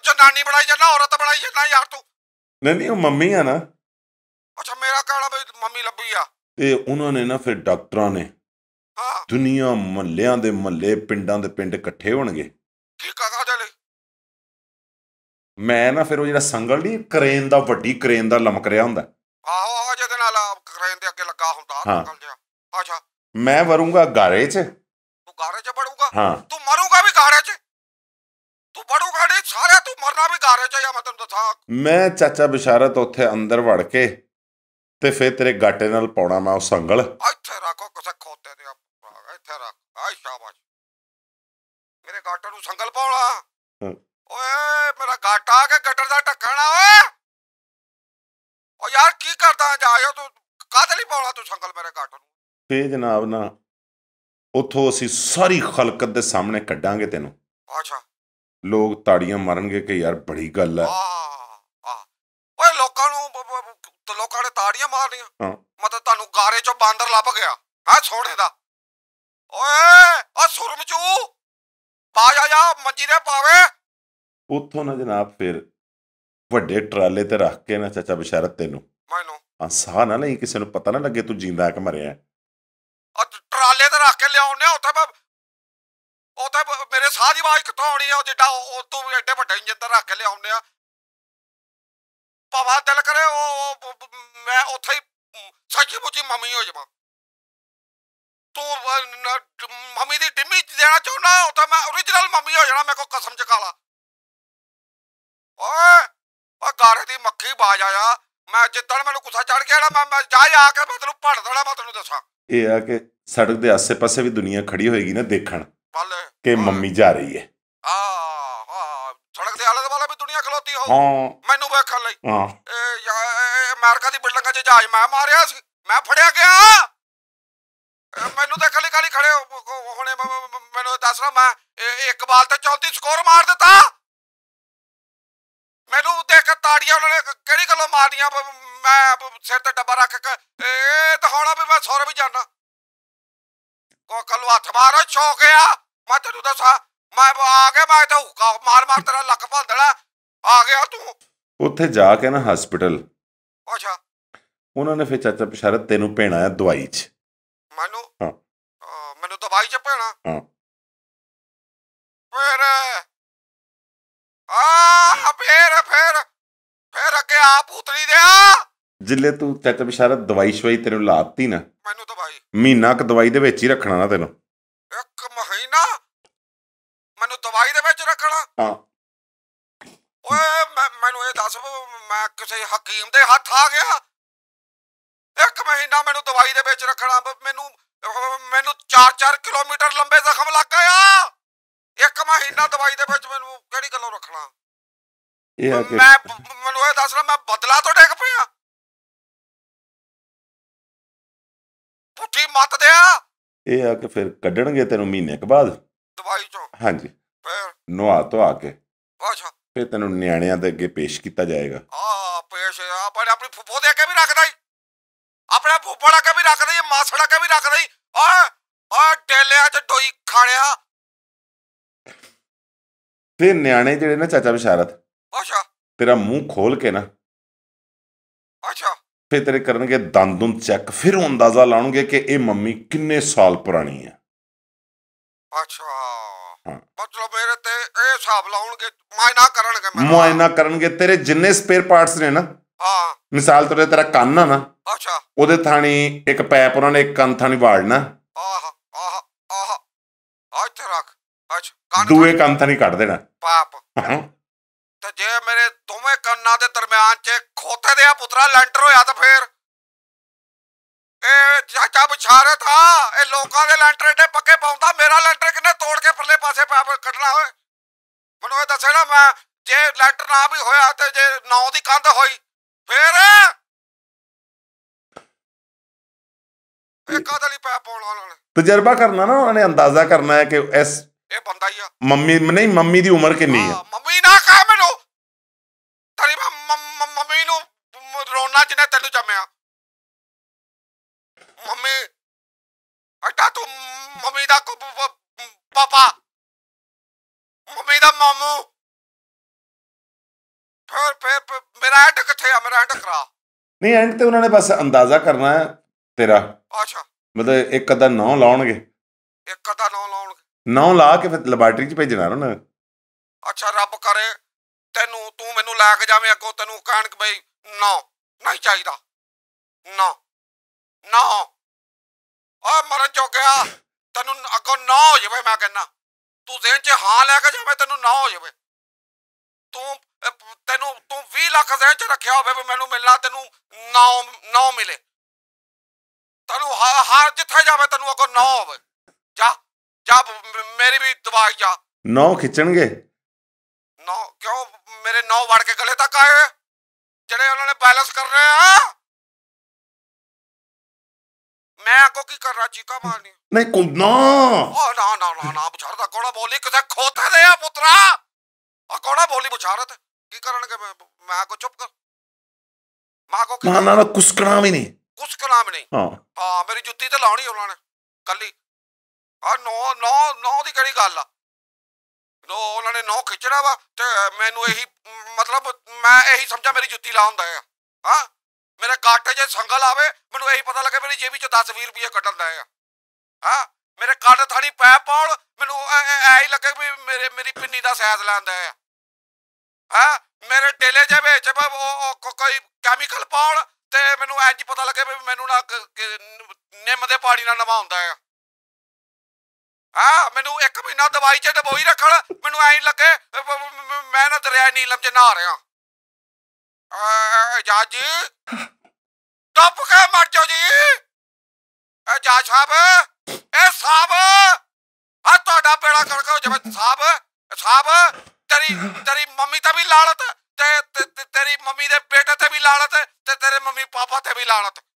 ਜਨਾਨੀ ਬਣਾਈ ਜਾਂਦਾ ਔਰਤ ਬਣਾਈ ਜਾਂਦਾ ਯਾਰ ਤੂੰ ਨਹੀਂ ਨਹੀਂ ਉਹ ਮੰਮੀ ਆ ਨਾ ਅੱਛਾ ਮੇਰਾ ਕਹਣਾ ਬਈ ਮੰਮੀ ਲੱਭੀ ਆ ਤੇ ਉਹਨਾਂ ਨੇ ਨਾ ਫਿਰ ਡਾਕਟਰਾਂ ਨੇ ਹਾਂ ਦੁਨੀਆ ਮੱਲਿਆਂ ਦੇ ਮੱਲੇ ਪਿੰਡਾਂ ਦੇ ਪਿੰਡ ਇਕੱਠੇ ਹੋਣਗੇ ਮੈਂ ਨਾ ਫਿਰ ਉਹ ਜਿਹੜਾ ਸੰਗਲ ਨਹੀਂ ਕ੍ਰੇਨ ਦਾ ਵੱਡੀ ਕ੍ਰੇਨ ਦਾ ਲਮਕ ਰਿਹਾ ਹੁੰਦਾ ਆਹੋ ਆਹੋ ਜਿਹਦੇ ਨਾਲ ਕ੍ਰੇਨ ਦੇ ਅੱਗੇ ਲੱਗਾ ਹੁੰਦਾ ਸੰਗਲ ਜਿਹਾ ਅੱਛਾ ਮੈਂ ਵਰੂੰਗਾ ਗਾਰੇ 'ਚ ਤੂੰ ਗਾਰੇ 'ਚ ਵੜੂਗਾ ਹਾਂ ਤੂੰ ਮਰੂਗਾ ਵੀ ਗਾਰੇ 'ਚ ਤੂੰ ਵੜੂਗਾ ਨਹੀਂ ਸਾਰੇ ਤੂੰ ਮਰਨਾ ਵੀ ਗਾਰੇ 'ਚ ਜਾਂ ਮੈਂ ਤੈਨੂੰ ਦੱਸਾਂ ਮੈਂ ਚਾਚਾ ਬਿਸ਼ਾਰਤ ਉੱਥੇ ਅੰਦਰ ਵੜ ਕੇ ਤੇ ਫਿਰ ਤੇਰੇ ਗਾਟੇ ਨਾਲ ਪਾਉਣਾ ਮੈਂ ਉਹ ਸੰਗਲ ਇੱਥੇ ਰੱਖੋ ਕਿਸੇ ਖੋਤੇ ਦੇ ਇੱਥੇ ਰੱਖ ਆਈ ਸ਼ਾਬਾਸ਼ ਮੇਰੇ ਗਾਟੇ ਨੂੰ ਸੰਗਲ ਪਾਉਣਾ ਹਾਂ ਓਏ ਮੇਰਾ ਗਾਟਾ ਕੇ ਗਟਰ ਦਾ ਢੱਕਣਾ ਓਏ ਓ ਯਾਰ ਕੀ ਕਰਦਾ ਜਾਇਓ ਤੂੰ ਕਾਹਦੇ ਲਈ ਪਾਉਣਾ ਤੂੰ ਸੰਗਲ ਮੇਰੇ ਘਾਟ ਨੂੰ ਫੇ ਜਨਾਬ ਨਾ ਉਥੋਂ ਅਸੀਂ ਸਾਰੀ ਖਲਕਤ ਦੇ ਸਾਹਮਣੇ ਕੱਢਾਂਗੇ ਤੈਨੂੰ ਅੱਛਾ ਲੋਕ ਤਾੜੀਆਂ ਮਾਰਨਗੇ ਕਿ ਯਾਰ ਬੜੀ ਗੱਲ ਆ ਓਏ ਲੋਕਾਂ ਨੂੰ ਲੋਕਾਂ ਨੇ ਤਾੜੀਆਂ ਮਾਰਨੀਆਂ ਹਾਂ ਮਤਲਬ ਤੁਹਾਨੂੰ ਗਾਰੇ ਚੋਂ ਬਾਂਦਰ ਲੱਭ ਗਿਆ ਹਾਂ ਸੋਹਣੇ ਦਾ ਓਏ ਆ ਸੁਰਮਚੂ ਬਾਜ ਆ ਜਾ ਮੰਜੀ ਦੇ ਪਾਵੇ ਉੱਥੋਂ ਨਾ ਜਨਾਬ ਫਿਰ ਵੱਡੇ ਟਰਾਲੇ ਤੇ ਰੱਖ ਕੇ ਨਾ ਚਾਚਾ ਬਸ਼ਰਤ ਤੈਨੂੰ ਮੈਨੂੰ ਹਾਂ ਸਾਹ ਨਾ ਲਈ ਕਿਸੇ ਨੂੰ ਪਤਾ ਨਾ ਲੱਗੇ ਤੂੰ ਜਿੰਦਾ ਕਿ ਮਰਿਆ ਆ ਟਰਾਲੇ ਤੇ ਰੱਖ ਕੇ ਲਿਆਉਣੇ ਉੱਥੇ ਮੈਂ ਉੱਥੇ ਮੇਰੇ ਸਾਹ ਦੀ ਆਵਾਜ਼ ਕਿੱਥੋਂ ਆਉਣੀ ਆ ਜਿੱਡਾ ਉਹ ਤੋਂ ਐਡੇ ਵੱਡੇ ਇੰਜਨ ਤੇ ਰੱਖ ਕੇ ਲਿਆਉਣੇ ਆ ਪਵਾ ਦਿਲ ਕਰੇ ਉਹ ਮੈਂ ਉੱਥੇ ਹੀ ਸੱਚੀ ਮੁੱਚੀ ਮੰਮੀ ਹੋ ਜਾਵਾਂ ਤੂੰ ਮੰਮੀ ਦੀ ਚ ਦੇਣਾ ਚਾਹੁੰਦਾ ਉਹ ਤਾਂ ਮੈਂ origignal ਮੰਮੀ ਹੋ ਜਾਣਾ ਮੇਰੇ ਕੋ ਕਸਮ ਚ ਕਾਲਾ ਓਏ ਆ ਗਾਰੇ ਦੀ ਮੱਖੀ ਬਾਜ ਆਇਆ ਮੈਂ ਜਿੱਦਣ ਮੈਨੂੰ ਗੁੱਸਾ ਚੜ ਗਿਆ ਨਾ ਮੈਂ ਮੈਂ ਜਾ ਜਾ ਕੇ ਮੈਂ ਤੈਨੂੰ ਭੜ ਦੇਣਾ ਮੈਂ ਤੈਨੂੰ ਦੱਸਾਂ ਇਹ ਆ ਕਿ ਸੜਕ ਦੇ ਆਸੇ-ਪਾਸੇ ਵੀ ਦੁਨੀਆ ਖੜੀ ਹੋਏਗੀ ਨਾ ਦੇਖਣ ਕਿ ਮੰਮੀ ਜਾ ਰਹੀ ਹੈ ਆ ਸੜਕ ਦੇ ਆਲੇ ਦੁਆਲੇ ਵੀ ਦੁਨੀਆ ਖਲੋਤੀ ਹੋ ਹਾਂ ਮੈਨੂੰ ਵੇਖਣ ਲਈ ਹਾਂ ਇਹ ਯਾ- ਅਮਰੀਕਾ ਦੀ ਬਿਲਡਿੰਗਾਂ 'ਚ ਜਹਾਜ਼ ਮੈਂ ਮਾਰਿਆ ਸੀ ਮੈਂ ਫੜਿਆ ਗਿਆ ਮੈਨੂੰ ਦੇਖਣ ਲਈ ਕਾਲੀ ਖੜੇ ਹੋ- ਹੁਣੇ ਮੈਨੂੰ ਦੱਸ ਨਾ ਮੈਂ ਇੱਕ ਬਾਲ ਤੇ 34 ਸਕੋਰ ਮਾਰ ਦਿੱਤਾ ਮੈਨੂੰ ਦੇਖ ਕੇ ਤਾੜੀਆਂ ਉਹਨਾਂ ਨੇ ਕਿਹੜੀ ਗੱਲੋਂ ਮਾਰਦੀਆਂ ਮੈਂ ਸਿਰ ਤੇ ਡੱਬਾ ਰੱਖ ਕੇ ਇਹ ਦਿਖਾਉਣਾ ਵੀ ਮੈਂ ਸੌਰੇ ਵੀ ਜਾਣਾ ਕੋ ਕੱਲ ਹੱਥ ਮਾਰੋ ਛੋ ਗਿਆ ਮੈਂ ਤੈਨੂੰ ਦੱਸਾਂ ਮੈਂ ਆ ਗਿਆ ਮੈਂ ਤਾਂ ਹੁਕਾ ਮਾਰ ਮਾਰ ਤੇਰਾ ਲੱਕ ਭੰਦੜਾ ਆ ਗਿਆ ਤੂੰ ਉੱਥੇ ਜਾ ਕੇ ਨਾ ਹਸਪੀਟਲ ਅੱਛਾ ਉਹਨਾਂ ਨੇ ਫਿਰ ਚਾਚਾ ਪਿਸ਼ਾਰਤ ਤੈਨੂੰ ਭੇਣਾ ਹੈ ਦਵਾਈ 'ਚ ਮੈਨੂੰ ਹਾਂ ਮੈਨੂੰ ਦਵਾਈ 'ਚ ਭੇਣਾ ਹਾਂ ਫਿਰ ਆ ਫੇਰ ਫੇਰ ਫੇਰ ਅੱਗੇ ਆ ਪੁੱਤਰੀ ਦੇ ਆ ਜਿੱਲੇ ਤੂੰ ਚਾਚਾ ਬਿਸ਼ਾਰਤ ਦਵਾਈ ਸ਼ਵਾਈ ਤੈਨੂੰ ਲਾਤੀ ਨਾ ਮੈਨੂੰ ਦਵਾਈ ਮਹੀਨਾ ਕ ਦਵਾਈ ਦੇ ਵਿੱਚ ਹੀ ਰੱਖਣਾ ਨਾ ਤੈਨੂੰ ਇੱਕ ਮਹੀਨਾ ਮੈਨੂੰ ਦਵਾਈ ਦੇ ਵਿੱਚ ਰੱਖਣਾ ਹਾਂ ਓਏ ਮੈਨੂੰ ਇਹ ਦੱਸ ਮੈਂ ਕਿਸੇ ਹਕੀਮ ਦੇ ਹੱਥ ਆ ਗਿਆ ਇੱਕ ਮਹੀਨਾ ਮੈਨੂੰ ਦਵਾਈ ਦੇ ਵਿੱਚ ਰੱਖਣਾ ਮੈਨੂੰ ਮੈਨੂੰ 4-4 ਕਿਲੋਮੀਟਰ ਲੰਬੇ ਜ਼ਖਮ ਲੱਗ ਆ ਇੱਕ ਮਹੀਨਾ ਦਵਾਈ ਦੇ ਵਿੱਚ ਮੈਨੂੰ ਕਿਹੜੀ ਗੱਲੋਂ ਰੱਖਣਾ ਇਹ ਆ ਕਿ ਮੈਂ ਮੈਨੂੰ ਇਹ ਦੱਸ ਮੈਂ ਬਦਲਾ ਤੋਂ ਡੇਕ ਪਿਆ ਪੁੱਠੀ ਮੱਤ ਦਿਆ ਇਹ ਆ ਕਿ ਫਿਰ ਕੱਢਣਗੇ ਤੈਨੂੰ ਮਹੀਨੇ ਕ ਬਾਅਦ ਦਵਾਈ ਚੋਂ ਹਾਂਜੀ ਫਿਰ ਨਵਾ ਤੋਂ ਆ ਕੇ ਅੱਛਾ ਫਿਰ ਤੈਨੂੰ ਨਿਆਣਿਆਂ ਦੇ ਅੱਗੇ ਪੇਸ਼ ਕੀਤਾ ਜਾਏਗਾ ਆ ਪੇਸ਼ ਆਪਣੇ ਆਪਣੀ ਫੁੱਫੋ ਦੇ ਅੱਗੇ ਵੀ ਰੱਖਦਾ ਹੀ ਆਪਣਾ ਫੁੱਫੜਾ ਕੇ ਵੀ ਰੱਖਦਾ ਹੀ ਮਾਸੜਾ ਕੇ ਵੀ ਰੱਖਦਾ ਹੀ ਆ ਆ ਡੇਲਿਆਂ ਚ ਡੋਈ ਖਾਣਿਆ ਫਿਰ ਨਿਆਣੇ ਜਿਹੜੇ ਨਾ ਚਾਚਾ ਬਿਸ਼ਾਰਤ ਅੱਛਾ ਤੇਰਾ ਮੂੰਹ ਖੋਲ ਕੇ ਨਾ ਅੱਛਾ ਫਿਰ ਤੇਰੇ ਕਰਨਗੇ ਦੰਦ ਦੰਦ ਚੈੱਕ ਫਿਰ ਉਹ ਅੰਦਾਜ਼ਾ ਲਾਉਣਗੇ ਕਿ ਇਹ ਮੰਮੀ ਕਿੰਨੇ ਸਾਲ ਪੁਰਾਣੀ ਹੈ ਅੱਛਾ ਮਤਲਬ ਮੇਰੇ ਤੇ ਇਹ ਹਿਸਾਬ ਲਾਉਣਗੇ ਮਾਇਨਾ ਕਰਨਗੇ ਮੇਰਾ ਮਾਇਨਾ ਕਰਨਗੇ ਤੇਰੇ ਜਿੰਨੇ ਸਪੇਅਰ ਪਾਰਟਸ ਨੇ ਨਾ ਹਾਂ ਮਿਸਾਲ ਤੌਰ ਤੇ ਤੇਰਾ ਕੰਨ ਆ ਨਾ ਅੱਛਾ ਉਹਦੇ ਥਾਣੀ ਇੱਕ ਪੈਪ ਉਹਨਾਂ ਨੇ ਇੱਕ ਕੰਨ ਥਾਣੀ ਵਾੜਨਾ ਦੂਏ ਕੰਨ ਤਾਂ ਨਹੀਂ ਕੱਢ ਦੇਣਾ ਪਾਪ ਤਾਂ ਜੇ ਮੇਰੇ ਦੋਵੇਂ ਕੰਨਾਂ ਦੇ ਦਰਮਿਆਨ 'ਚ ਖੋਤੇ ਦੇ ਆ ਪੁੱਤਰਾ ਲੈਂਟਰ ਹੋਇਆ ਤਾਂ ਫੇਰ ਇਹ ਚਾਚਾ ਬਸ਼ਾਰਤ ਤਾਂ ਇਹ ਲੋਕਾਂ ਦੇ ਲੈਂਟਰ ਇੱਥੇ ਪੱਕੇ ਪਾਉਂਦਾ ਮੇਰਾ ਲੈਂਟਰ ਕਿੰਨੇ ਤੋੜ ਕੇ ਪਰਲੇ ਪਾਸੇ ਪਾ ਕੱਢਣਾ ਹੋਏ ਮੈਨੂੰ ਇਹ ਦੱਸੇ ਨਾ ਮੈਂ ਜੇ ਲੈਂਟਰ ਨਾ ਵੀ ਹੋਇਆ ਤੇ ਜੇ ਨੌ ਦੀ ਕੰਧ ਹੋਈ ਫੇਰ ਇਹ ਕਾਦਲੀ ਪਾ ਪੈ ਪਾਉਣ ਵਾਲਾ ਤਜਰਬਾ ਕਰਨਾ ਨਾ ਉਹਨਾਂ ਨੇ ਅੰਦਾਜ਼ਾ ਕਰਨਾ ਹੈ ਕਿ ਇਸ ਇਹ ਬੰਦਾ ਹੀ ਆ ਮੰਮੀ ਨਹੀਂ ਮੰਮੀ ਦੀ ਉਮਰ ਕਿੰਨੀ ਆ ਮੰਮੀ ਨਾ ਕਹ ਮੈਨੂੰ ਤੇਰੀ ਮੰਮੀ ਨੂੰ ਰੋਣਾ ਜਿਹਨੇ ਤੈਨੂੰ ਜੰਮਿਆ ਮੰਮੀ ਅਟਾ ਤੂੰ ਮੰਮੀ ਦਾ ਕੋ ਪਾਪਾ ਮੰਮੀ ਦਾ ਮਾਮੂ ਫਿਰ ਫਿਰ ਮੇਰਾ ਐਂਡ ਕਿੱਥੇ ਆ ਮੇਰਾ ਐਂਡ ਕਰਾ ਨਹੀਂ ਐਂਡ ਤੇ ਉਹਨਾਂ ਨੇ ਬਸ ਅੰਦਾਜ਼ਾ ਕਰਨਾ ਹੈ ਤੇਰਾ ਅੱਛਾ ਮਤਲਬ ਇੱਕ ਅਦਾ ਨੌ ਲਾਉਣਗੇ ਇੱਕ ਅਦਾ ਨੌ ਲਾਉਣਗੇ ਨੌ ਲਾ ਕੇ ਫਿਰ ਲੈਬਾਰਟਰੀ 'ਚ ਭੇਜਣਾ ਉਹਨਾਂ ਅੱਛਾ ਰੱਬ ਕਰੇ ਤੈਨੂੰ ਤੂੰ ਮੈਨੂੰ ਲੈ ਕੇ ਜਾਵੇਂ ਅੱਗੋਂ ਤੈਨੂੰ ਕਹਿਣ ਕਿ ਬਈ ਨਾ ਨਹੀਂ ਚਾਹੀਦਾ ਨਾ ਨਾ ਆ ਮਰ ਚੁੱਕਿਆ ਤੈਨੂੰ ਅੱਗੋਂ ਨਾ ਹੋ ਜਾਵੇ ਮੈਂ ਕਹਿੰਨਾ ਤੂੰ ਜ਼ਿਹਨ 'ਚ ਹਾਂ ਲੈ ਕੇ ਜਾਵੇਂ ਤੈਨੂੰ ਨਾ ਹੋ ਜਾਵੇ ਤੂੰ ਤੈਨੂੰ ਤੂੰ 20 ਲੱਖ ਜ਼ਿਹਨ 'ਚ ਰੱਖਿਆ ਹੋਵੇ ਵੀ ਮੈਨੂੰ ਮਿਲਣਾ ਤੈਨੂੰ ਨਾ ਨਾ ਮਿਲੇ ਤੈਨੂੰ ਹਰ ਜਿੱਥੇ ਜਾਵੇ ਤੈਨੂੰ ਅੱਗੋਂ ਨਾ ਹੋਵੇ ਜਾ ਮੇਰੀ ਵੀ ਦਿਮਾਗ ਜਾ ਨੌ ਖਿੱਚਣਗੇ ਨੌ ਕਿਉਂ ਮੇਰੇ ਨੌ ਵੜ ਕੇ ਗਲੇ ਤੱਕ ਆਏ ਜਿਹੜੇ ਉਹਨਾਂ ਨੇ ਬੈਲੈਂਸ ਕਰਨੇ ਆ ਮੈਂ ਕੋ ਕੀ ਕਰ ਚੀਕਾ ਮਾਰਨੀ ਨਹੀਂ ਕੋ ਨਾ ਓ ਨਾ ਨਾ ਨਾ ਨਾ ਬੁਝਾਰਦਾ ਕੋਣਾ ਬੋਲੀ ਕਿਤੇ ਖੋਤੇ ਦੇ ਆ ਪੁੱਤਰਾ ਆ ਕੋਣਾ ਬੋਲੀ ਬੁਝਾਰਤ ਕੀ ਕਰਨਗੇ ਮੈਂ ਕੋ ਚੁੱਪ ਕਰ ਮਾ ਕੋ ਨਾ ਨਾ ਕੁਸਕਣਾ ਵੀ ਨਹੀਂ ਕੁਸਕਣਾ ਵੀ ਨਹੀਂ ਹਾਂ ਹਾਂ ਮੇਰੀ ਜੁੱਤੀ ਤੇ ਲਾਉਣੀ ਉਹਨਾਂ ਨੇ ਕੱਲੀ ਆ ਨੋ ਨੋ ਨੋ ਦੀ ਕਿਹੜੀ ਗੱਲ ਆ ਨੋ ਉਹਨਾਂ ਨੇ ਨੋ ਖਿੱਚਣਾ ਵਾ ਤੇ ਮੈਨੂੰ ਇਹੀ ਮਤਲਬ ਮੈਂ ਇਹੀ ਸਮਝਾ ਮੇਰੀ ਜੁੱਤੀ ਲਾ ਹੁੰਦਾ ਆ ਹਾਂ ਮੇਰੇ ਕਾਟੇ ਜੇ ਸੰਗਲ ਆਵੇ ਮੈਨੂੰ ਇਹੀ ਪਤਾ ਲੱਗੇ ਮੇਰੀ ਜੇਬੀ 'ਚ 10 20 ਰੁਪਏ ਕੱਢਣ ਦਾ ਆ ਹਾਂ ਮੇਰੇ ਕਾਟੇ ਥਾੜੀ ਪੈ ਪਾਉਣ ਮੈਨੂੰ ਐ ਹੀ ਲੱਗੇ ਵੀ ਮੇਰੇ ਮੇਰੀ ਪਿੰਨੀ ਦਾ ਸਾਈਜ਼ ਲੈਂਦਾ ਆ ਹਾਂ ਮੇਰੇ ਟੇਲੇ ਜੇ ਵਿੱਚ ਉਹ ਕੋਈ ਕੈਮੀਕਲ ਪਾਉਣ ਤੇ ਮੈਨੂੰ ਐਂ ਜੀ ਪਤਾ ਲੱਗੇ ਵੀ ਮੈਨੂੰ ਨਾ ਨਿੰਮ ਦੇ ਪਾਣੀ ਨਾਲ ਨਵਾ ਹੁੰਦਾ ਆ ਆ ਮੈਨੂੰ ਇੱਕ ਮਹੀਨਾ ਦਵਾਈ 'ਚ ਦਬੋਈ ਰੱਖਣ ਮੈਨੂੰ ਐਂ ਲੱਗੇ ਮੈਂ ਨਾ ਦਰਿਆ ਨੀਲਮ 'ਚ ਨਹਾ ਰਿਹਾ ਜੱਜ ਟੱਪ ਕੇ ਮਰ ਜਾ ਜੀ ਆ ਜੱਜ ਸਾਹਿਬ ਇਹ ਸਾਹਿਬ ਆ ਤੁਹਾਡਾ ਬੇੜਾ ਕੜਕਾ ਜਿਵੇਂ ਸਾਹਿਬ ਸਾਹਿਬ ਤੇਰੀ ਤੇਰੀ ਮੰਮੀ ਤਾਂ ਵੀ ਲਾਲਤ ਤੇ ਤੇਰੀ ਮੰਮੀ ਦੇ ਬੇਟੇ ਤੇ ਵੀ ਲਾਲਤ ਤੇ ਤੇਰੇ ਮੰਮੀ ਪਾਪਾ ਤੇ ਵੀ ਲਾਲਤ